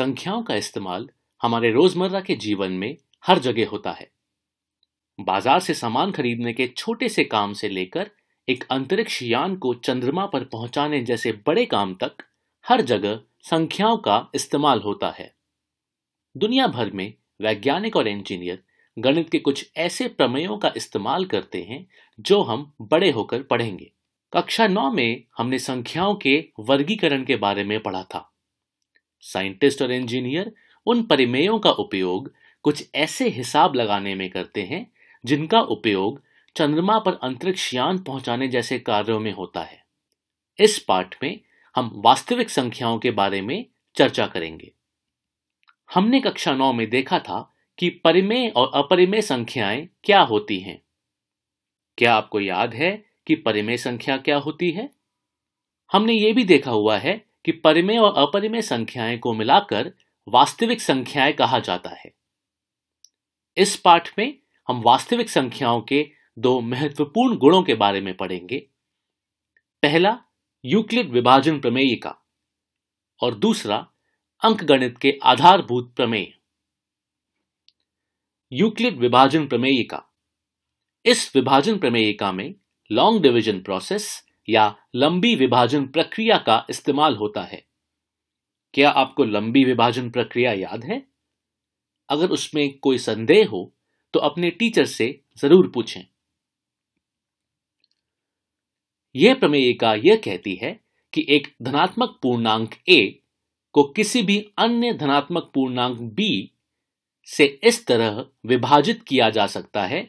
संख्याओं का इस्तेमाल हमारे रोजमर्रा के जीवन में हर जगह होता है बाजार से सामान खरीदने के छोटे से काम से लेकर एक अंतरिक्ष यान को चंद्रमा पर पहुंचाने जैसे बड़े काम तक हर जगह संख्याओं का इस्तेमाल होता है दुनिया भर में वैज्ञानिक और इंजीनियर गणित के कुछ ऐसे प्रमेयों का इस्तेमाल करते हैं जो हम बड़े होकर पढ़ेंगे कक्षा नौ में हमने संख्याओं के वर्गीकरण के बारे में पढ़ा था साइंटिस्ट और इंजीनियर उन परिमेयों का उपयोग कुछ ऐसे हिसाब लगाने में करते हैं जिनका उपयोग चंद्रमा पर अंतरिक्ष यान पहुंचाने जैसे कार्यों में होता है इस पाठ में हम वास्तविक संख्याओं के बारे में चर्चा करेंगे हमने कक्षा नौ में देखा था कि परिमेय और अपरिमेय संख्याएं क्या होती हैं क्या आपको याद है कि परिमेय संख्या क्या होती है हमने ये भी देखा हुआ है कि परिमेय और अपरिमेय संख्याएं को मिलाकर वास्तविक संख्याएं कहा जाता है इस पाठ में हम वास्तविक संख्याओं के दो महत्वपूर्ण गुणों के बारे में पढ़ेंगे पहला यूक्लिड विभाजन प्रमेय का और दूसरा अंकगणित के आधारभूत प्रमेय यूक्लिड विभाजन प्रमेय का इस विभाजन प्रमेयिका में लॉन्ग डिवीजन प्रोसेस या लंबी विभाजन प्रक्रिया का इस्तेमाल होता है क्या आपको लंबी विभाजन प्रक्रिया याद है अगर उसमें कोई संदेह हो तो अपने टीचर से जरूर पूछें यह प्रमेयिका यह कहती है कि एक धनात्मक पूर्णांक ए को किसी भी अन्य धनात्मक पूर्णांक बी से इस तरह विभाजित किया जा सकता है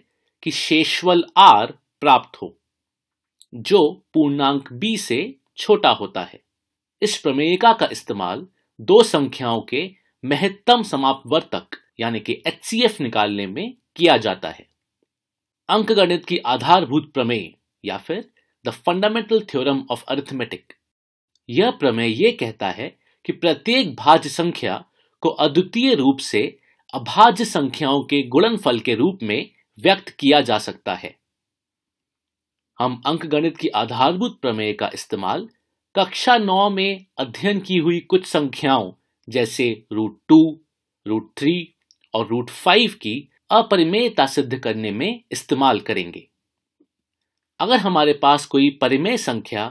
कि शेषवल आर प्राप्त हो जो पूर्णांक b से छोटा होता है इस प्रमेयिका का इस्तेमाल दो संख्याओं के महत्तम समापवर्तक यानी कि एच निकालने में किया जाता है अंकगणित की आधारभूत प्रमेय या फिर the fundamental theorem of arithmetic यह प्रमेय यह कहता है कि प्रत्येक भाज्य संख्या को अद्वितीय रूप से अभाज्य संख्याओं के गुणनफल के रूप में व्यक्त किया जा सकता है हम अंकगणित की आधारभूत प्रमेय का इस्तेमाल कक्षा नौ में अध्ययन की हुई कुछ संख्याओं जैसे रूट टू रूट थ्री और रूट फाइव की अपरिमेयता सिद्ध करने में इस्तेमाल करेंगे अगर हमारे पास कोई परिमेय संख्या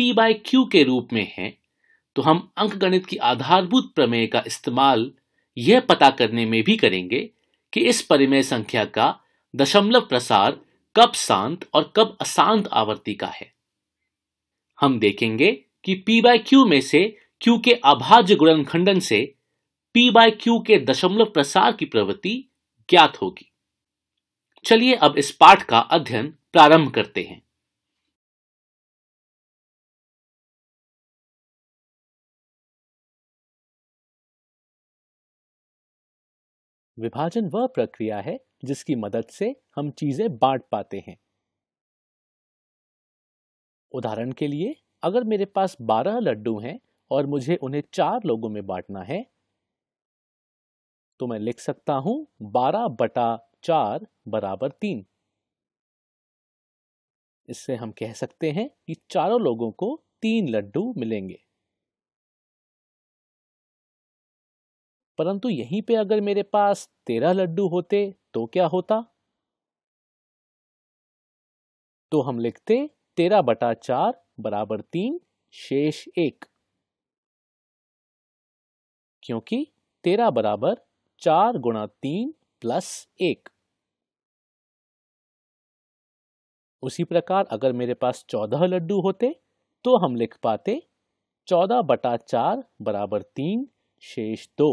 p बाय क्यू के रूप में है तो हम अंकगणित की आधारभूत प्रमेय का इस्तेमाल यह पता करने में भी करेंगे कि इस परिमेय संख्या का दशमलव प्रसार कब शांत और कब अशांत आवृत्ति का है हम देखेंगे कि पी बाय क्यू में से क्यू के अभाज्य खंडन से पी बाय क्यू के दशमलव प्रसार की प्रवृत्ति ज्ञात होगी चलिए अब इस पाठ का अध्ययन प्रारंभ करते हैं विभाजन वह प्रक्रिया है जिसकी मदद से हम चीजें बांट पाते हैं उदाहरण के लिए अगर मेरे पास 12 लड्डू हैं और मुझे उन्हें चार लोगों में बांटना है तो मैं लिख सकता हूं 12 बटा चार बराबर तीन इससे हम कह सकते हैं कि चारों लोगों को तीन लड्डू मिलेंगे परंतु यहीं पे अगर मेरे पास तेरह लड्डू होते तो क्या होता तो हम लिखते तेरह बटा चार बराबर तीन शेष एक क्योंकि तेरह बराबर चार गुणा तीन प्लस एक उसी प्रकार अगर मेरे पास चौदह लड्डू होते तो हम लिख पाते चौदह बटा चार बराबर तीन शेष दो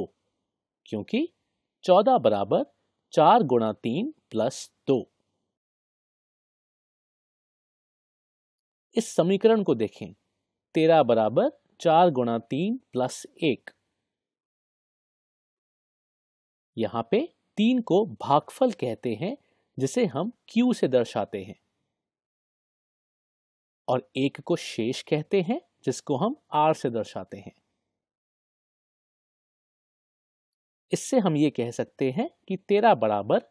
क्योंकि चौदह बराबर चार गुणा तीन प्लस दो इस समीकरण को देखें तेरह बराबर चार गुणा तीन प्लस एक यहां पे तीन को भागफल कहते हैं जिसे हम Q से दर्शाते हैं और एक को शेष कहते हैं जिसको हम R से दर्शाते हैं इससे हम ये कह सकते हैं कि तेरह बराबर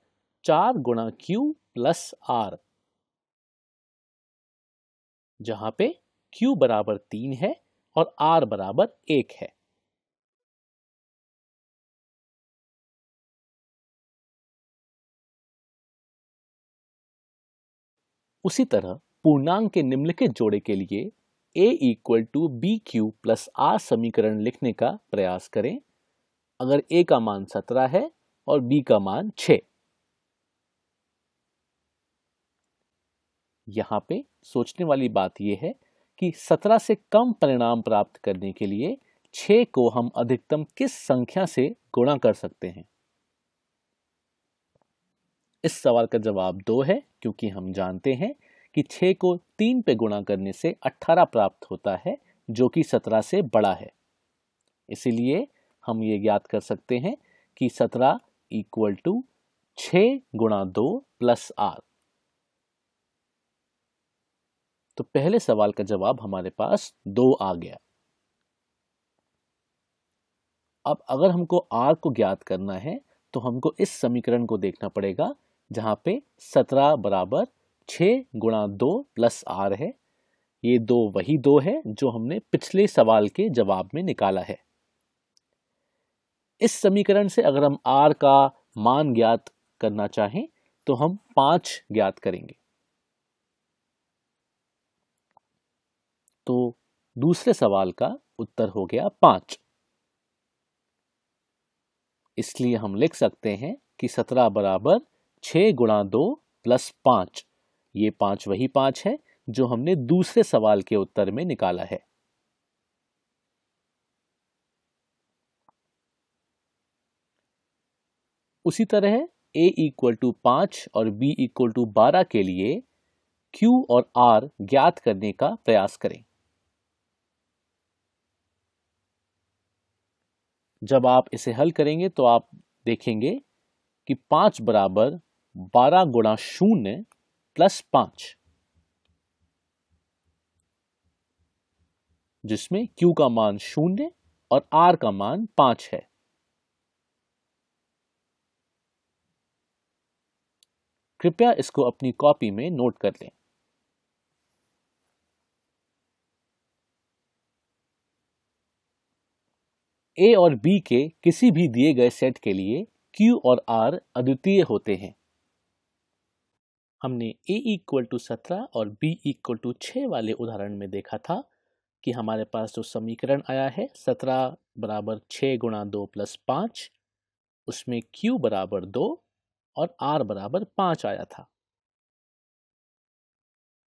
चार गुणा क्यू प्लस आर जहां पे क्यू बराबर तीन है और आर बराबर एक है उसी तरह पूर्णांक के निम्नलिखित जोड़े के लिए a equal to B Q plus R समीकरण लिखने का प्रयास करें अगर ए का मान सत्रह है और बी का मान छ यहां पे सोचने वाली बात यह है कि सत्रह से कम परिणाम प्राप्त करने के लिए छ को हम अधिकतम किस संख्या से गुणा कर सकते हैं इस सवाल का जवाब दो है क्योंकि हम जानते हैं कि छः को तीन पे गुणा करने से अठारह प्राप्त होता है जो कि सत्रह से बड़ा है इसीलिए हम ये ज्ञात कर सकते हैं कि सत्रह इक्वल टू छ गुणा दो प्लस आर तो पहले सवाल का जवाब हमारे पास दो आ गया अब अगर हमको आर को ज्ञात करना है तो हमको इस समीकरण को देखना पड़ेगा जहां पे सत्रह बराबर छः गुणा दो प्लस आर है ये दो वही दो है जो हमने पिछले सवाल के जवाब में निकाला है इस समीकरण से अगर हम आर का मान ज्ञात करना चाहें तो हम पांच ज्ञात करेंगे तो दूसरे सवाल का उत्तर हो गया पांच इसलिए हम लिख सकते हैं कि सत्रह बराबर छ गुणा दो प्लस पांच ये पांच वही पांच है जो हमने दूसरे सवाल के उत्तर में निकाला है उसी तरह ए इक्वल टू पाँच और बी इक्वल टू बारह के लिए क्यू और आर ज्ञात करने का प्रयास करें जब आप इसे हल करेंगे तो आप देखेंगे कि पाँच बराबर बारह गुणा शून्य प्लस पाँच जिसमें Q का मान शून्य और R का मान पाँच है कृपया इसको अपनी कॉपी में नोट कर लें ए और बी के किसी भी दिए गए सेट के लिए Q और R अद्वितीय होते हैं हमने ए इक्वल टू सत्रह और बी इक्वल टू छः वाले उदाहरण में देखा था कि हमारे पास जो समीकरण आया है सत्रह बराबर छः गुणा दो प्लस पाँच उसमें Q बराबर दो और आर बराबर पांच आया था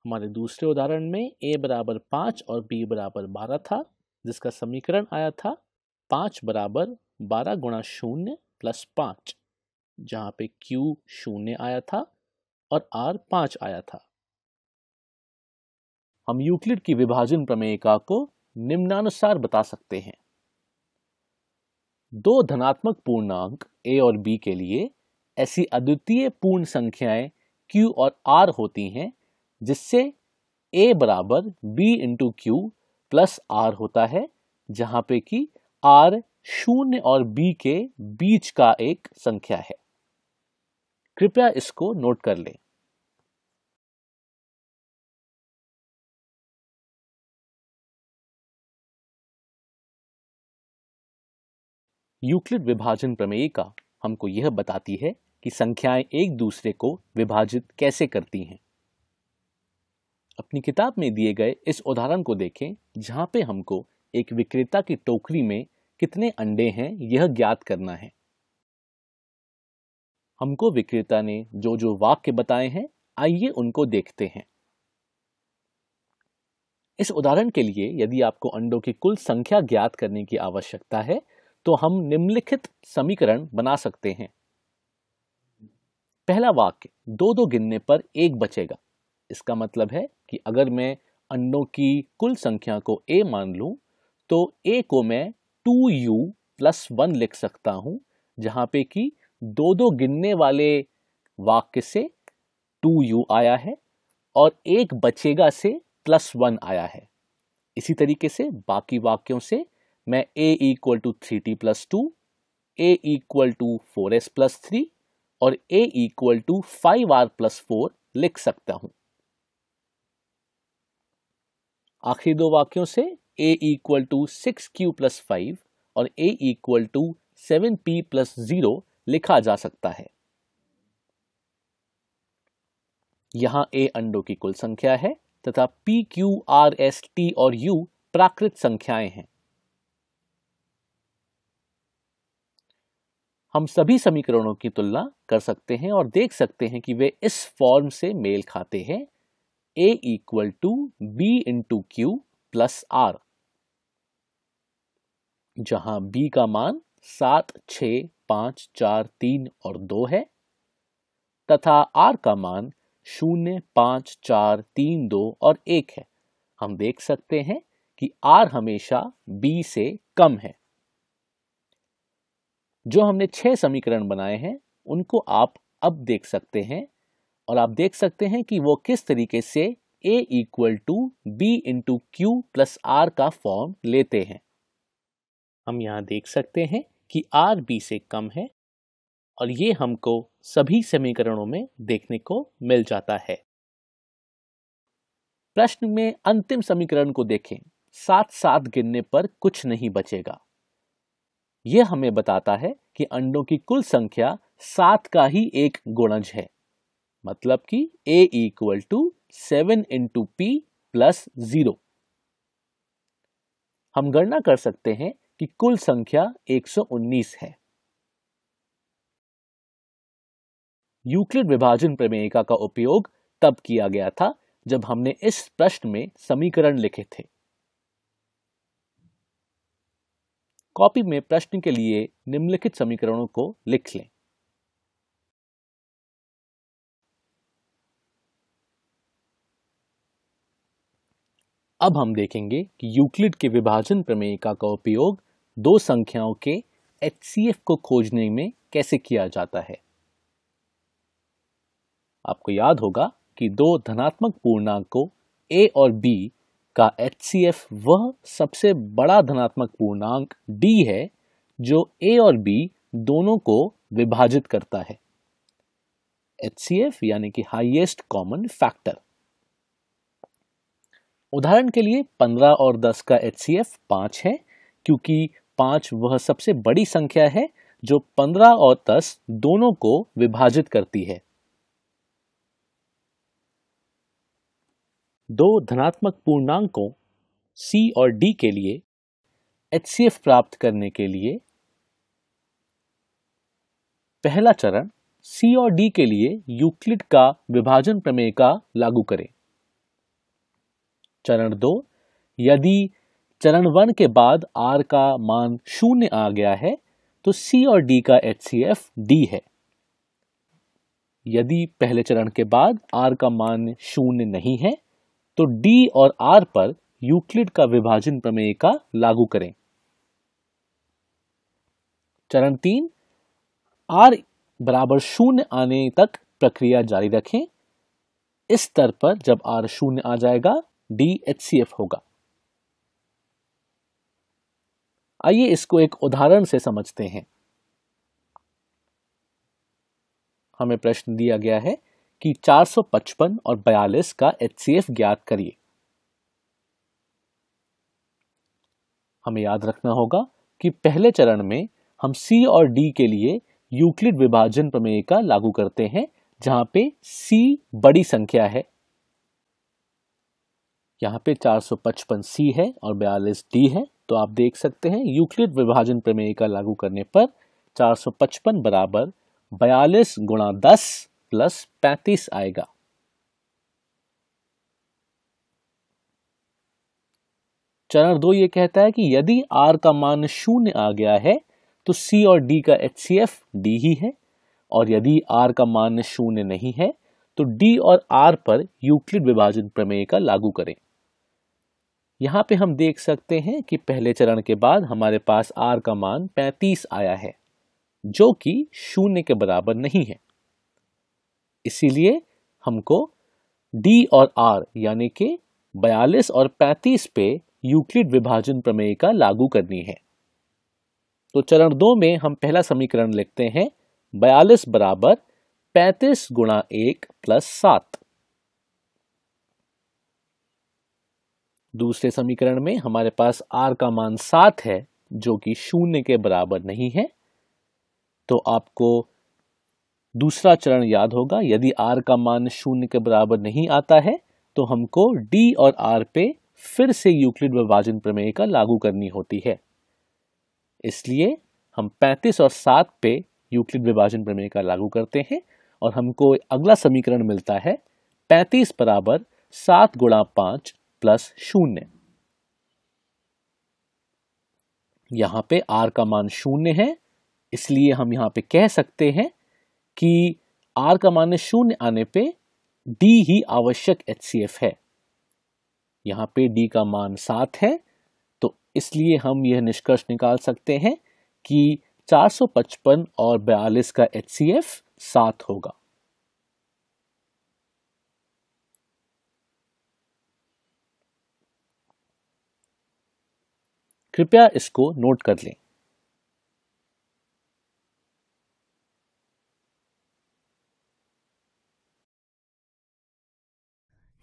हमारे दूसरे उदाहरण में ए बराबर पांच और बी बराबर बारह था जिसका समीकरण आया था पांच बराबर बारह गुणा शून्य प्लस पांच जहां पे क्यू शून्य आया था और आर पांच आया था हम यूक्लिड की विभाजन प्रमेयिका को निम्नानुसार बता सकते हैं दो धनात्मक पूर्णांक ए और बी के लिए ऐसी अद्वितीय पूर्ण संख्याएं Q और R होती हैं जिससे A बराबर B into Q plus R होता है जहां पे कि R शून्य और B के बीच का एक संख्या है कृपया इसको नोट कर लें यूक्लिड विभाजन प्रमेय का हमको यह बताती है कि संख्याएं एक दूसरे को विभाजित कैसे करती हैं अपनी किताब में दिए गए इस उदाहरण को देखें जहां पे हमको एक विक्रेता की टोकरी में कितने अंडे हैं यह ज्ञात करना है हमको विक्रेता ने जो जो वाक्य बताए हैं आइए उनको देखते हैं इस उदाहरण के लिए यदि आपको अंडों की कुल संख्या ज्ञात करने की आवश्यकता है तो हम निम्नलिखित समीकरण बना सकते हैं पहला वाक्य दो दो गिनने पर एक बचेगा इसका मतलब है कि अगर मैं अंडों की कुल संख्या को ए मान लू तो ए को मैं टू यू प्लस वन लिख सकता हूं जहां पे कि दो दो गिनने वाले वाक्य से टू यू आया है और एक बचेगा से प्लस वन आया है इसी तरीके से बाकी वाक्यों से मैं A equal to three T plus two A equal to four S plus three और a equal to five R plus four लिख सकता हूं आखिरी दो वाक्यों से a equal to six Q plus five और a equal to seven P plus zero लिखा जा सकता है यहां a अंडों की कुल संख्या है तथा p q r s t और u प्राकृत संख्याएं हैं हम सभी समीकरणों की तुलना कर सकते हैं और देख सकते हैं कि वे इस फॉर्म से मेल खाते हैं A equal to B into Q plus R जहां b का मान सात छ पांच चार तीन और दो है तथा r का मान शून्य पांच चार तीन दो और एक है हम देख सकते हैं कि r हमेशा b से कम है जो हमने छह समीकरण बनाए हैं उनको आप अब देख सकते हैं और आप देख सकते हैं कि वो किस तरीके से a equal to B into Q plus R का फॉर्म लेते हैं हम यहां देख सकते हैं कि आर बी से कम है और ये हमको सभी समीकरणों में देखने को मिल जाता है प्रश्न में अंतिम समीकरण को देखें साथ साथ गिनने पर कुछ नहीं बचेगा यह हमें बताता है कि अंडों की कुल संख्या सात का ही एक गुणज है मतलब कि a equal to seven into P plus zero हम गणना कर सकते हैं कि कुल संख्या 119 है यूक्लिड विभाजन प्रमेयिका का उपयोग तब किया गया था जब हमने इस प्रश्न में समीकरण लिखे थे कॉपी में प्रश्न के लिए निम्नलिखित समीकरणों को लिख लें अब हम देखेंगे कि यूक्लिड के विभाजन प्रमेयिका का उपयोग दो संख्याओं के एच को खोजने में कैसे किया जाता है आपको याद होगा कि दो धनात्मक पूर्णांक को ए और बी का एच वह सबसे बड़ा धनात्मक पूर्णांक डी है जो ए और बी दोनों को विभाजित करता है एच यानी कि हाईएस्ट कॉमन फैक्टर उदाहरण के लिए 15 और 10 का एच सी एफ पांच है क्योंकि पांच वह सबसे बड़ी संख्या है जो 15 और 10 दोनों को विभाजित करती है दो धनात्मक पूर्णांकों C और D के लिए एच प्राप्त करने के लिए पहला चरण C और D के लिए यूक्लिड का विभाजन प्रमेय का लागू करें चरण दो यदि चरण वन के बाद R का मान शून्य आ गया है तो C और D का एफ D है यदि पहले चरण के बाद R का मान शून्य नहीं है तो D और R पर यूक्लिड का विभाजन प्रमेय का लागू करें चरण तीन R बराबर शून्य आने तक प्रक्रिया जारी रखें इस स्तर पर जब आर शून्य आ जाएगा डी एच सी एफ होगा आइए इसको एक उदाहरण से समझते हैं हमें प्रश्न दिया गया है कि 455 और 42 का एच ज्ञात करिए हमें याद रखना होगा कि पहले चरण में हम C और D के लिए यूक्लिड विभाजन प्रमेय का लागू करते हैं जहां पे C बड़ी संख्या है यहां पे 455 C है और 42 D है तो आप देख सकते हैं यूक्लिड विभाजन प्रमेय का लागू करने पर 455 बराबर 42 गुणा दस प्लस पैंतीस आएगा चरण दो ये कहता है कि यदि आर का मान शून्य आ गया है तो सी और डी का एच सी एफ डी ही है और यदि आर का मान शून्य नहीं है तो डी और आर पर यूक्लिड विभाजन प्रमेय का लागू करें यहां पे हम देख सकते हैं कि पहले चरण के बाद हमारे पास आर का मान 35 आया है जो कि शून्य के बराबर नहीं है इसीलिए हमको डी और आर यानी कि 42 और 35 पे यूक्लिड विभाजन प्रमेय का लागू करनी है तो चरण दो में हम पहला समीकरण लिखते हैं बयालीस बराबर 35 गुणा एक प्लस सात दूसरे समीकरण में हमारे पास आर का मान सात है जो कि शून्य के बराबर नहीं है तो आपको दूसरा चरण याद होगा यदि आर का मान शून्य के बराबर नहीं आता है तो हमको डी और आर पे फिर से यूक्लिड विभाजन प्रमेय का लागू करनी होती है इसलिए हम 35 और 7 पे यूक्लिड विभाजन प्रमेय का लागू करते हैं और हमको अगला समीकरण मिलता है 35 बराबर सात गुणा पांच प्लस शून्य यहां पे आर का मान शून्य है इसलिए हम यहां पे कह सकते हैं कि आर का मान शून्य आने पे डी ही आवश्यक एच है यहां पे डी का मान सात है तो इसलिए हम यह निष्कर्ष निकाल सकते हैं कि 455 और 42 का एच सी एफ सात होगा कृपया इसको नोट कर लें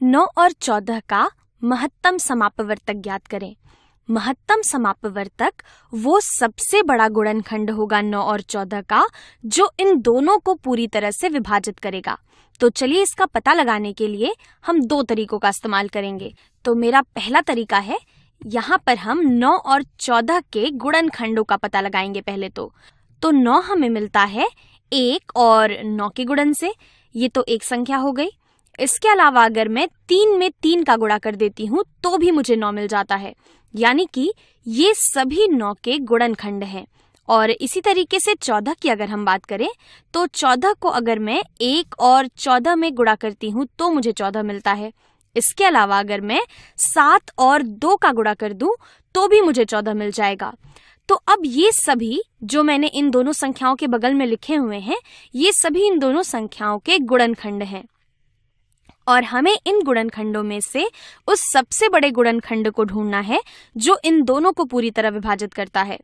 नौ और चौदह का महत्तम समापवर्तक ज्ञात करें महत्तम समापवर्तक वो सबसे बड़ा गुणनखंड होगा नौ और चौदह का जो इन दोनों को पूरी तरह से विभाजित करेगा तो चलिए इसका पता लगाने के लिए हम दो तरीकों का इस्तेमाल करेंगे तो मेरा पहला तरीका है यहाँ पर हम नौ और चौदह के गुणनखंडों का पता लगाएंगे पहले तो तो नौ हमें मिलता है एक और नौ के गुणन से ये तो एक संख्या हो गई इसके अलावा अगर मैं तीन में तीन का गुणा कर देती हूँ तो भी मुझे नौ मिल जाता है यानी कि ये सभी नौ के गुणनखंड हैं और इसी तरीके से चौदह की अगर हम बात करें तो चौदह को अगर मैं एक और चौदह में गुणा करती हूँ तो मुझे चौदह मिलता है इसके अलावा अगर मैं सात और दो का गुणा कर दूं तो भी मुझे चौदह मिल जाएगा तो अब ये सभी जो मैंने इन दोनों संख्याओं के बगल में लिखे हुए हैं ये सभी इन दोनों संख्याओं के गुणनखंड हैं और हमें इन गुणनखंडों में से उस सबसे बड़े गुणनखंड को ढूंढना है जो इन दोनों को पूरी तरह विभाजित करता है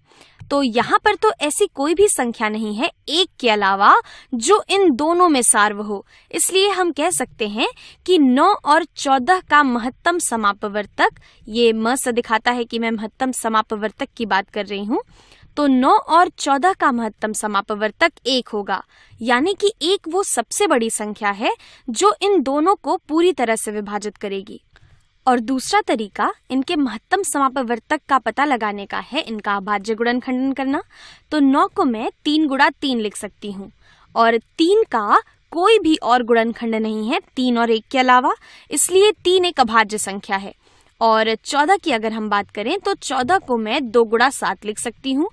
तो यहाँ पर तो ऐसी कोई भी संख्या नहीं है एक के अलावा जो इन दोनों में सार्व हो इसलिए हम कह सकते हैं कि 9 और 14 का महत्तम समापवर्तक ये म से दिखाता है कि मैं महत्तम समापवर्तक की बात कर रही हूँ तो 9 और 14 का महत्तम समापवर्तक एक होगा यानी कि एक वो सबसे बड़ी संख्या है जो इन दोनों को पूरी तरह से विभाजित करेगी और दूसरा तरीका इनके महत्तम समापवर्तक का पता लगाने का है इनका अभाज्य गुणन खंडन करना तो 9 को मैं तीन गुड़ा तीन लिख सकती हूँ और तीन का कोई भी और गुणनखंड नहीं है तीन और एक के अलावा इसलिए तीन एक अभाज्य संख्या है और चौदह की अगर हम बात करें तो चौदह को मैं दो गुड़ा सात लिख सकती हूँ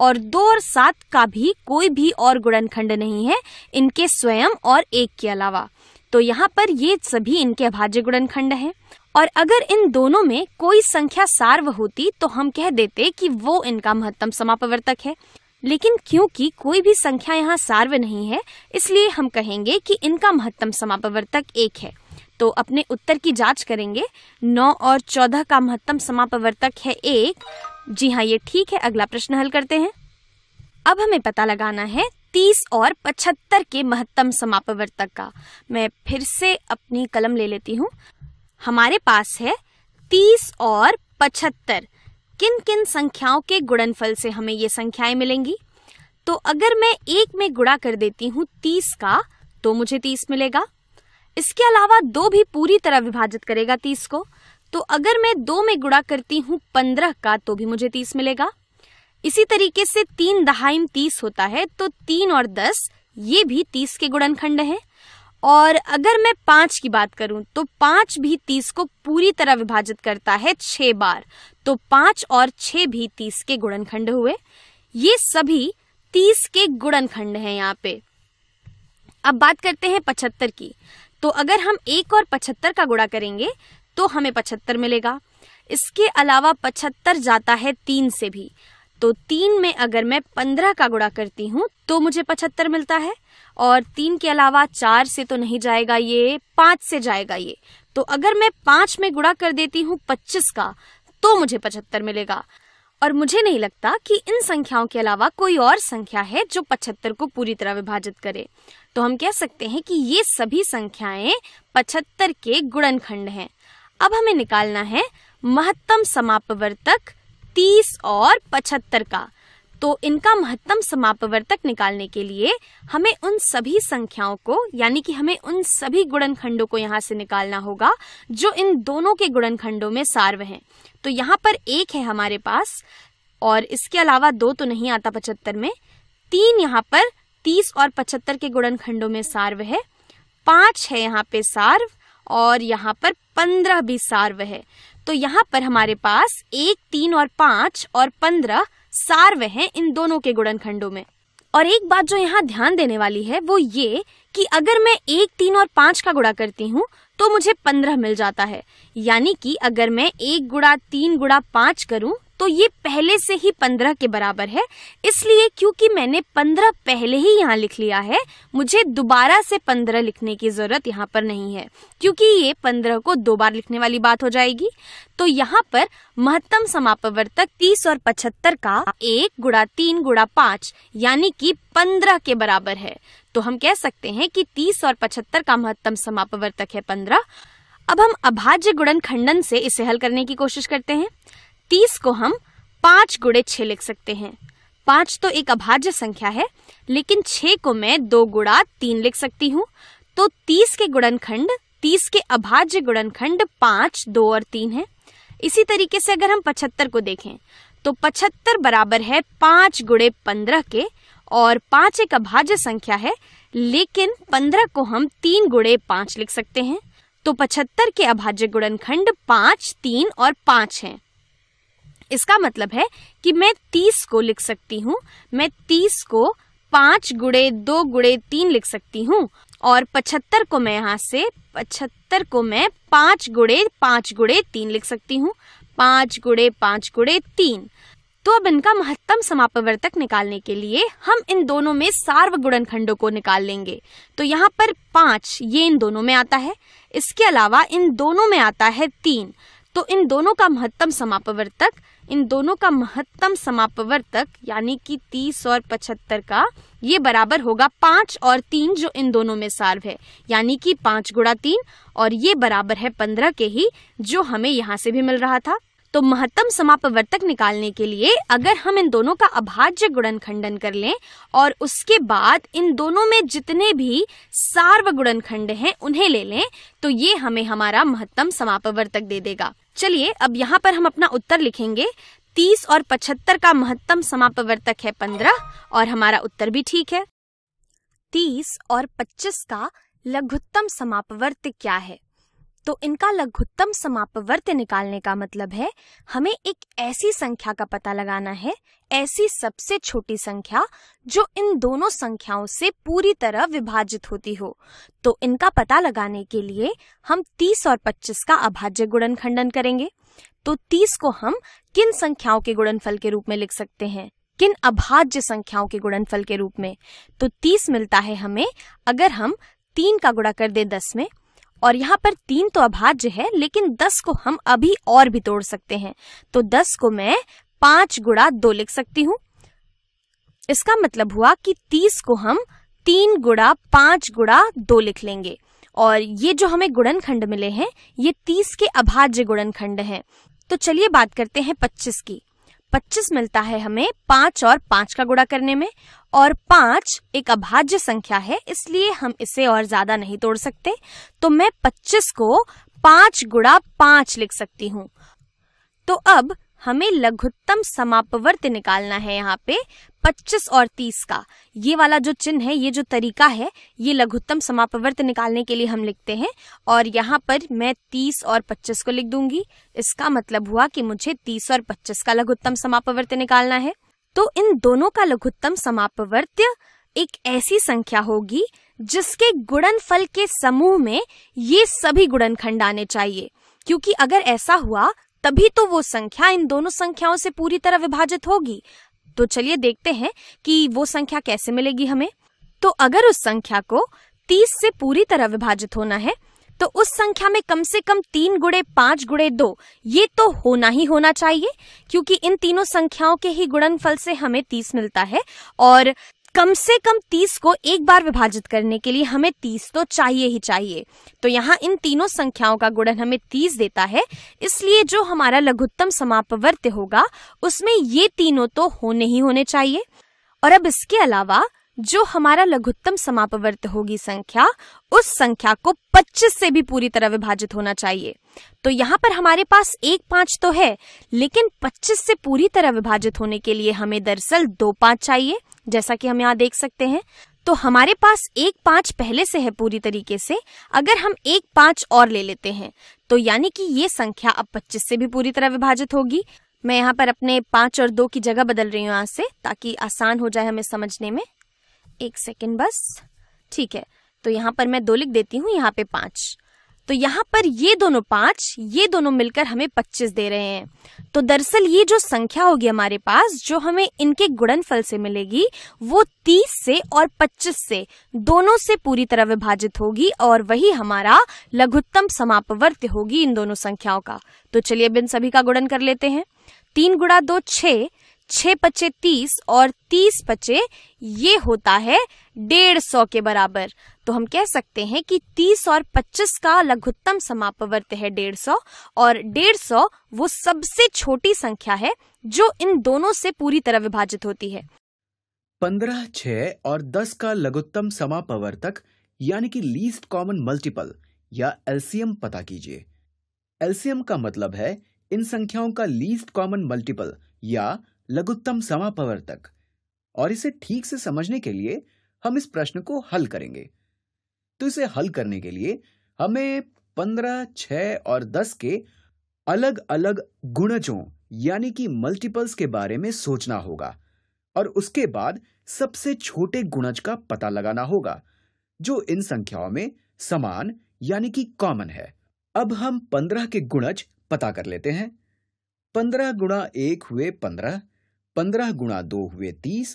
और दो और सात का भी कोई भी और गुणनखंड नहीं है इनके स्वयं और एक के अलावा तो यहाँ पर ये सभी इनके अभाज्य गुणनखंड है और अगर इन दोनों में कोई संख्या सार्व होती तो हम कह देते कि वो इनका महत्तम समापवर्तक है लेकिन क्योंकि कोई भी संख्या यहाँ सार्व नहीं है इसलिए हम कहेंगे कि इनका महत्तम समापवर्तक एक है तो अपने उत्तर की जांच करेंगे नौ और चौदह का महत्तम समापवर्तक है एक जी हाँ ये ठीक है अगला प्रश्न हल करते हैं अब हमें पता लगाना है तीस और पचहत्तर के महत्तम समापवर्तक का मैं फिर से अपनी कलम ले लेती हूँ हमारे पास है तीस और पचहत्तर किन किन संख्याओं के गुणनफल से हमें ये संख्याएं मिलेंगी तो अगर मैं एक में गुणा कर देती हूँ तीस का तो मुझे तीस मिलेगा इसके अलावा दो भी पूरी तरह विभाजित करेगा तीस को तो अगर मैं दो में गुणा करती हूँ पंद्रह का तो भी मुझे तीस मिलेगा इसी तरीके से तीन दहाइम तीस होता है तो तीन और दस ये भी तीस के गुणनखंड है और अगर मैं पांच की बात करूं तो पांच भी तीस को पूरी तरह विभाजित करता है छह बार तो पांच और छह भी तीस के गुणनखंड हुए ये सभी तीस के गुणनखंड हैं यहाँ पे अब बात करते हैं पचहत्तर की तो अगर हम एक और पचहत्तर का गुड़ा करेंगे तो हमें पचहत्तर मिलेगा इसके अलावा पचहत्तर जाता है तीन से भी तो तीन में अगर मैं पंद्रह का गुड़ा करती हूँ तो मुझे पचहत्तर मिलता है और तीन के अलावा चार से तो नहीं जाएगा ये पांच से जाएगा ये तो अगर मैं पांच में गुड़ा कर देती हूँ पच्चीस का तो मुझे पचहत्तर मिलेगा और मुझे नहीं लगता कि इन संख्याओं के अलावा कोई और संख्या है जो पचहत्तर को पूरी तरह विभाजित करे तो हम कह सकते हैं कि ये सभी संख्याएं पचहत्तर के गुणनखंड हैं अब हमें निकालना है महत्तम समापवर्तक 30 और पचहत्तर का तो इनका महत्तम समापवर्तक निकालने के लिए हमें उन सभी संख्याओं को यानी कि हमें उन सभी गुणनखंडों को यहाँ से निकालना होगा जो इन दोनों के गुणनखंडों में सार्व हैं तो यहाँ पर एक है हमारे पास और इसके अलावा दो तो नहीं आता पचहत्तर में तीन यहाँ पर तीस और पचहत्तर के गुणनखंडों में सार्व है पांच है यहाँ पे सार्व और यहाँ पर पंद्रह भी सार्व है तो यहाँ पर हमारे पास एक तीन और पांच और पंद्रह सार्व हैं इन दोनों के गुणनखंडों में और एक बात जो यहाँ ध्यान देने वाली है वो ये कि अगर मैं एक तीन और पांच का गुणा करती हूँ तो मुझे पंद्रह मिल जाता है यानी कि अगर मैं एक गुड़ा तीन गुड़ा पांच करूँ तो ये पहले से ही पंद्रह के बराबर है इसलिए क्योंकि मैंने पंद्रह पहले ही यहाँ लिख लिया है मुझे दोबारा से पंद्रह लिखने की ज़रूरत यहाँ पर नहीं है क्योंकि ये पंद्रह को दो बार लिखने वाली बात हो जाएगी तो यहाँ पर महत्तम समापवर्तक तीस और पचहत्तर का एक गुड़ा तीन गुड़ा पांच यानी कि पंद्रह के बराबर है तो हम कह सकते हैं कि तीस और पचहत्तर का महत्तम समापवर्तक है पंद्रह अब हम अभाज्य गुणन खंडन से इसे हल करने की कोशिश करते हैं तीस को हम पाँच गुड़े छ लिख सकते हैं पाँच तो एक अभाज्य संख्या है लेकिन छ को मैं दो गुड़ा तीन लिख सकती हूँ तो तीस के गुणनखंड तीस के अभाज्य गुणनखंड पाँच दो और तीन है इसी तरीके से अगर हम पचहत्तर को देखें तो पचहत्तर बराबर है पाँच गुड़े पंद्रह के और पाँच एक अभाज्य संख्या है लेकिन पंद्रह को हम तीन गुड़े पाँच लिख सकते हैं तो पचहत्तर के अभाज्य गुणनखंड पाँच तीन और पाँच है इसका मतलब है कि मैं तीस को लिख सकती हूँ मैं तीस को पाँच गुड़े दो गुड़े तीन लिख सकती हूँ और पचहत्तर को मैं यहाँ से पचहत्तर को मैं पांच गुड़े पांच गुड़े तीन लिख सकती हूँ पांच गुड़े पांच गुड़े तीन तो अब इनका महत्तम समापवर्तक निकालने के लिए हम इन दोनों में सार्वगुणन खंडो को निकाल लेंगे तो यहाँ पर पांच ये इन दोनों में आता है इसके अलावा इन दोनों में आता है तीन तो इन दोनों का महत्तम समापवर्तक इन दोनों का महत्तम समापवर्तक यानी कि तीस और पचहत्तर का ये बराबर होगा पांच और तीन जो इन दोनों में सार्व है यानी कि पांच गुड़ा तीन और ये बराबर है पंद्रह के ही जो हमें यहाँ से भी मिल रहा था तो महत्तम समापवर्तक निकालने के लिए अगर हम इन दोनों का अभाज्य गुणन खंडन कर लें और उसके बाद इन दोनों में जितने भी सार्व गुणन खंड है उन्हें ले लें तो ये हमें हमारा महत्तम समापवर्तक दे देगा चलिए अब यहाँ पर हम अपना उत्तर लिखेंगे तीस और पचहत्तर का महत्तम समापवर्तक है पंद्रह और हमारा उत्तर भी ठीक है तीस और पच्चीस का लघुत्तम समापवर्त क्या है तो इनका लघुत्तम समापवर्त्य निकालने का मतलब है हमें एक ऐसी संख्या का पता लगाना है ऐसी सबसे छोटी संख्या जो इन दोनों संख्याओं से पूरी तरह विभाजित होती हो तो इनका पता लगाने के लिए हम 30 और 25 का अभाज्य गुणन खंडन करेंगे तो 30 को हम किन संख्याओं के गुणनफल के रूप में लिख सकते हैं किन अभाज्य संख्याओं के गुणनफल के रूप में तो 30 मिलता है हमें अगर हम तीन का गुणा कर दे दस में और यहाँ पर तीन तो अभाज्य है लेकिन दस को हम अभी और भी तोड़ सकते हैं तो दस को मैं पांच गुड़ा दो लिख सकती हूँ इसका मतलब हुआ कि तीस को हम तीन गुड़ा पांच गुड़ा दो लिख लेंगे और ये जो हमें गुणनखंड खंड मिले हैं ये तीस के अभाज्य गुणनखंड खंड हैं तो चलिए बात करते हैं पच्चीस की पच्चीस मिलता है हमें पांच और पांच का गुड़ा करने में और पांच एक अभाज्य संख्या है इसलिए हम इसे और ज्यादा नहीं तोड़ सकते तो मैं पच्चीस को पांच गुड़ा पांच लिख सकती हूँ तो अब हमें लघुत्तम समापवर्त निकालना है यहाँ पे 25 और 30 का ये वाला जो चिन्ह है ये जो तरीका है ये लघुत्तम समापवर्त निकालने के लिए हम लिखते हैं और यहाँ पर मैं 30 और 25 को लिख दूंगी इसका मतलब हुआ कि मुझे 30 और 25 का लघुत्तम समापवर्त निकालना है तो इन दोनों का लघुत्तम समापवर्त एक ऐसी संख्या होगी जिसके गुणनफल के समूह में ये सभी गुणनखंड आने चाहिए क्योंकि अगर ऐसा हुआ तभी तो वो संख्या इन दोनों संख्याओं से पूरी तरह विभाजित होगी तो चलिए देखते हैं कि वो संख्या कैसे मिलेगी हमें तो अगर उस संख्या को 30 से पूरी तरह विभाजित होना है तो उस संख्या में कम से कम तीन गुड़े पांच गुड़े दो ये तो होना ही होना चाहिए क्योंकि इन तीनों संख्याओं के ही गुणनफल से हमें तीस मिलता है और कम से कम तीस को एक बार विभाजित करने के लिए हमें तीस तो चाहिए ही चाहिए तो यहाँ इन तीनों संख्याओं का गुणन हमें तीस देता है इसलिए जो हमारा लघुत्तम समापवर्त्य होगा उसमें ये तीनों तो होने ही होने चाहिए और अब इसके अलावा जो हमारा लघुत्तम समापवर्त होगी संख्या उस संख्या को 25 से भी पूरी तरह विभाजित होना चाहिए तो यहाँ पर हमारे पास एक पांच तो है लेकिन 25 से पूरी तरह विभाजित होने के लिए हमें दरअसल दो पांच चाहिए जैसा कि हम यहाँ देख सकते हैं तो हमारे पास एक पांच पहले से है पूरी तरीके से अगर हम एक पांच और ले लेते हैं तो यानी कि ये संख्या अब 25 से भी पूरी तरह विभाजित होगी मैं यहाँ पर अपने पांच और दो की जगह बदल रही हूँ यहाँ से ताकि आसान हो जाए हमें समझने में एक सेकेंड बस ठीक है तो यहाँ पर मैं दो लिख देती हूँ यहाँ पे पांच तो यहाँ पर ये दोनों पांच ये दोनों मिलकर हमें पच्चीस दे रहे हैं तो दरअसल ये जो संख्या होगी हमारे पास जो हमें इनके गुणनफल से मिलेगी वो तीस से और पच्चीस से दोनों से पूरी तरह विभाजित होगी और वही हमारा लघुत्तम समापवर्त होगी इन दोनों संख्याओं का तो चलिए अब इन सभी का गुणन कर लेते हैं तीन गुड़ा दो छे छह पच्चे तीस और तीस पच्चे ये होता है डेढ़ सौ के बराबर तो हम कह सकते हैं कि तीस और पच्चीस का लघुत्तम समापवर्त है डेढ़ सौ और डेढ़ सौ वो सबसे छोटी संख्या है जो इन दोनों से पूरी तरह विभाजित होती है पंद्रह छ और दस का लघुत्तम समापवर्तक यानी कि लीस्ट कॉमन मल्टीपल या एलसीएम पता कीजिए एलसीएम का मतलब है इन संख्याओं का लीस्ट कॉमन मल्टीपल या लघुत्तम समापवर तक और इसे ठीक से समझने के लिए हम इस प्रश्न को हल करेंगे तो इसे हल करने के लिए हमें पंद्रह छ और दस के अलग अलग गुणजों यानी कि मल्टीपल्स के बारे में सोचना होगा और उसके बाद सबसे छोटे गुणज का पता लगाना होगा जो इन संख्याओं में समान यानी कि कॉमन है अब हम पंद्रह के गुणज पता कर लेते हैं पंद्रह गुणा एक हुए पंद्रह पंद्रह गुणा दो हुए तीस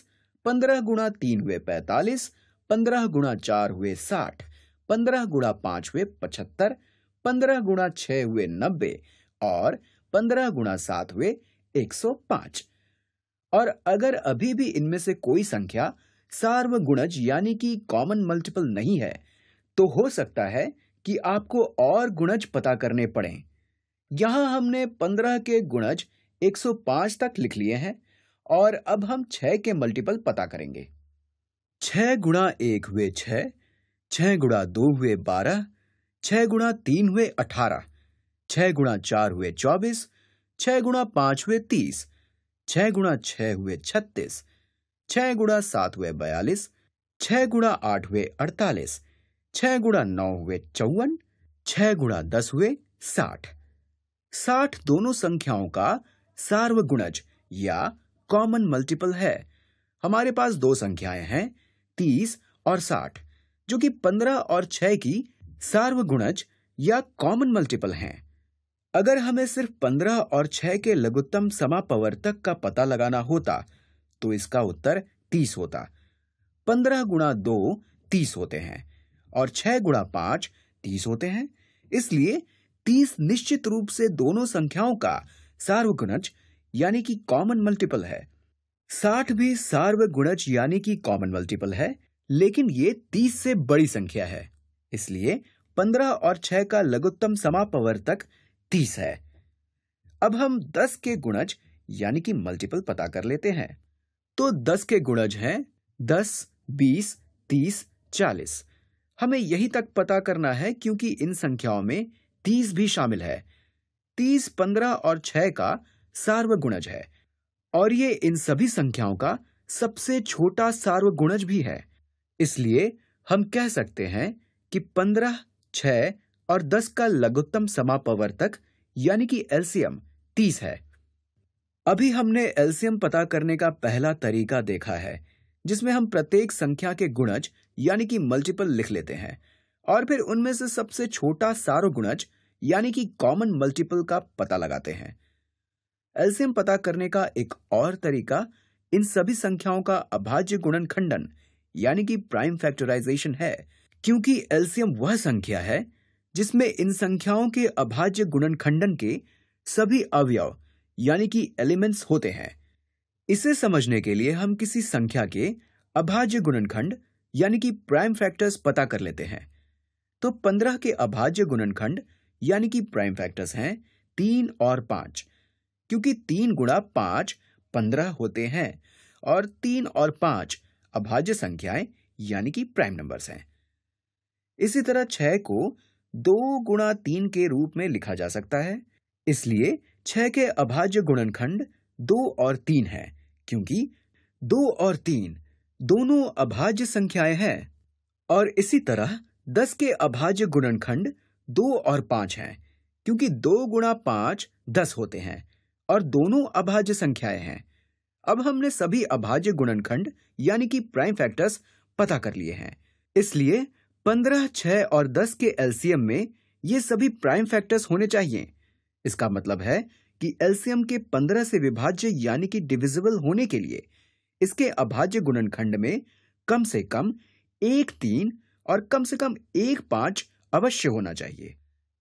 पंद्रह गुणा तीन हुए पैतालीस पंद्रह गुणा चार हुए साठ पंद्रह गुणा पांच हुए पचहत्तर पंद्रह गुणा छह हुए नब्बे और पंद्रह गुणा सात हुए एक सौ पांच और अगर अभी भी इनमें से कोई संख्या सार्वगुणज यानी कि कॉमन मल्टीपल नहीं है तो हो सकता है कि आपको और गुणज पता करने पड़े यहां हमने पंद्रह के गुणज 105 तक लिख लिए हैं और अब हम छह के मल्टीपल पता करेंगे छह गुणा एक हुए छह छह गुणा दो हुए बारह छह गुणा तीन हुए अठारह छह गुणा चार हुए चौबीस छह गुणा पांच हुए तीस छह गुणा छह हुए छत्तीस छह गुणा सात हुए बयालीस छह गुणा आठ हुए अड़तालीस छह गुणा नौ हुए चौवन छह गुणा दस हुए साठ साठ दोनों संख्याओं का सार्वगुणज या कॉमन मल्टीपल है हमारे पास दो संख्याएं हैं तीस और साठ जो कि पंद्रह और छह की सार्वगुणज या कॉमन मल्टीपल हैं अगर हमें सिर्फ पंद्रह और छह के लघुत्तम समापवर्तक का पता लगाना होता तो इसका उत्तर तीस होता पंद्रह गुणा दो तीस होते हैं और छह गुणा पांच तीस होते हैं इसलिए तीस निश्चित रूप से दोनों संख्याओं का सार्वगुणज यानी कि कॉमन मल्टीपल है साठ भी सार्वगुणज यानी कि कॉमन मल्टीपल है लेकिन ये तीस से बड़ी संख्या है इसलिए पंद्रह और छह का लघुत्तम समापवर्तक तीस है अब हम दस के गुणज यानी कि मल्टीपल पता कर लेते हैं तो दस के गुणज हैं दस बीस तीस चालीस हमें यही तक पता करना है क्योंकि इन संख्याओं में तीस भी शामिल है तीस पंद्रह और छह का सार्वगुणज है और ये इन सभी संख्याओं का सबसे छोटा सार्वगुणज भी है इसलिए हम कह सकते हैं कि पंद्रह छ और दस का लघुत्तम समापवर्तक यानी कि एल्सियम तीस है अभी हमने एल्सियम पता करने का पहला तरीका देखा है जिसमें हम प्रत्येक संख्या के गुणज यानी कि मल्टीपल लिख लेते हैं और फिर उनमें से सबसे छोटा सार्वगुणज यानी कि कॉमन मल्टीपल का पता लगाते हैं एल्सियम पता करने का एक और तरीका इन सभी संख्याओं का अभाज्य गुणन खंडन यानी कि प्राइम फैक्टराइजेशन है क्योंकि एल्सियम वह संख्या है जिसमें इन संख्याओं के अभाज्य गुणन खंडन के सभी अवयव यानी कि एलिमेंट्स होते हैं इसे समझने के लिए हम किसी संख्या के अभाज्य गुणनखंड यानी कि प्राइम फैक्टर्स पता कर लेते हैं तो पंद्रह के अभाज्य गुणनखंड यानी कि प्राइम फैक्टर्स हैं तीन और पांच क्योंकि तीन गुणा पाँच पंद्रह होते हैं और तीन और पाँच अभाज्य संख्याएं यानी कि प्राइम नंबर्स हैं इसी तरह छः को दो गुणा तीन के रूप में लिखा जा सकता है इसलिए छः के अभाज्य गुणनखंड दो और तीन है क्योंकि दो और तीन दोनों अभाज्य संख्याएं हैं और इसी तरह दस के अभाज्य गुणनखंड दो और पाँच हैं क्योंकि दो गुणा पाँच दस होते हैं और दोनों अभाज्य संख्याएं हैं अब हमने सभी अभाज्य गुणनखंड यानी कि प्राइम फैक्टर्स पता कर लिए हैं इसलिए पंद्रह छह और दस के एलसीएम में ये सभी प्राइम फैक्टर्स होने चाहिए इसका मतलब है कि एलसीएम के पंद्रह से विभाज्य यानी कि डिविजिबल होने के लिए इसके अभाज्य गुणनखंड में कम से कम एक तीन और कम से कम एक पांच अवश्य होना चाहिए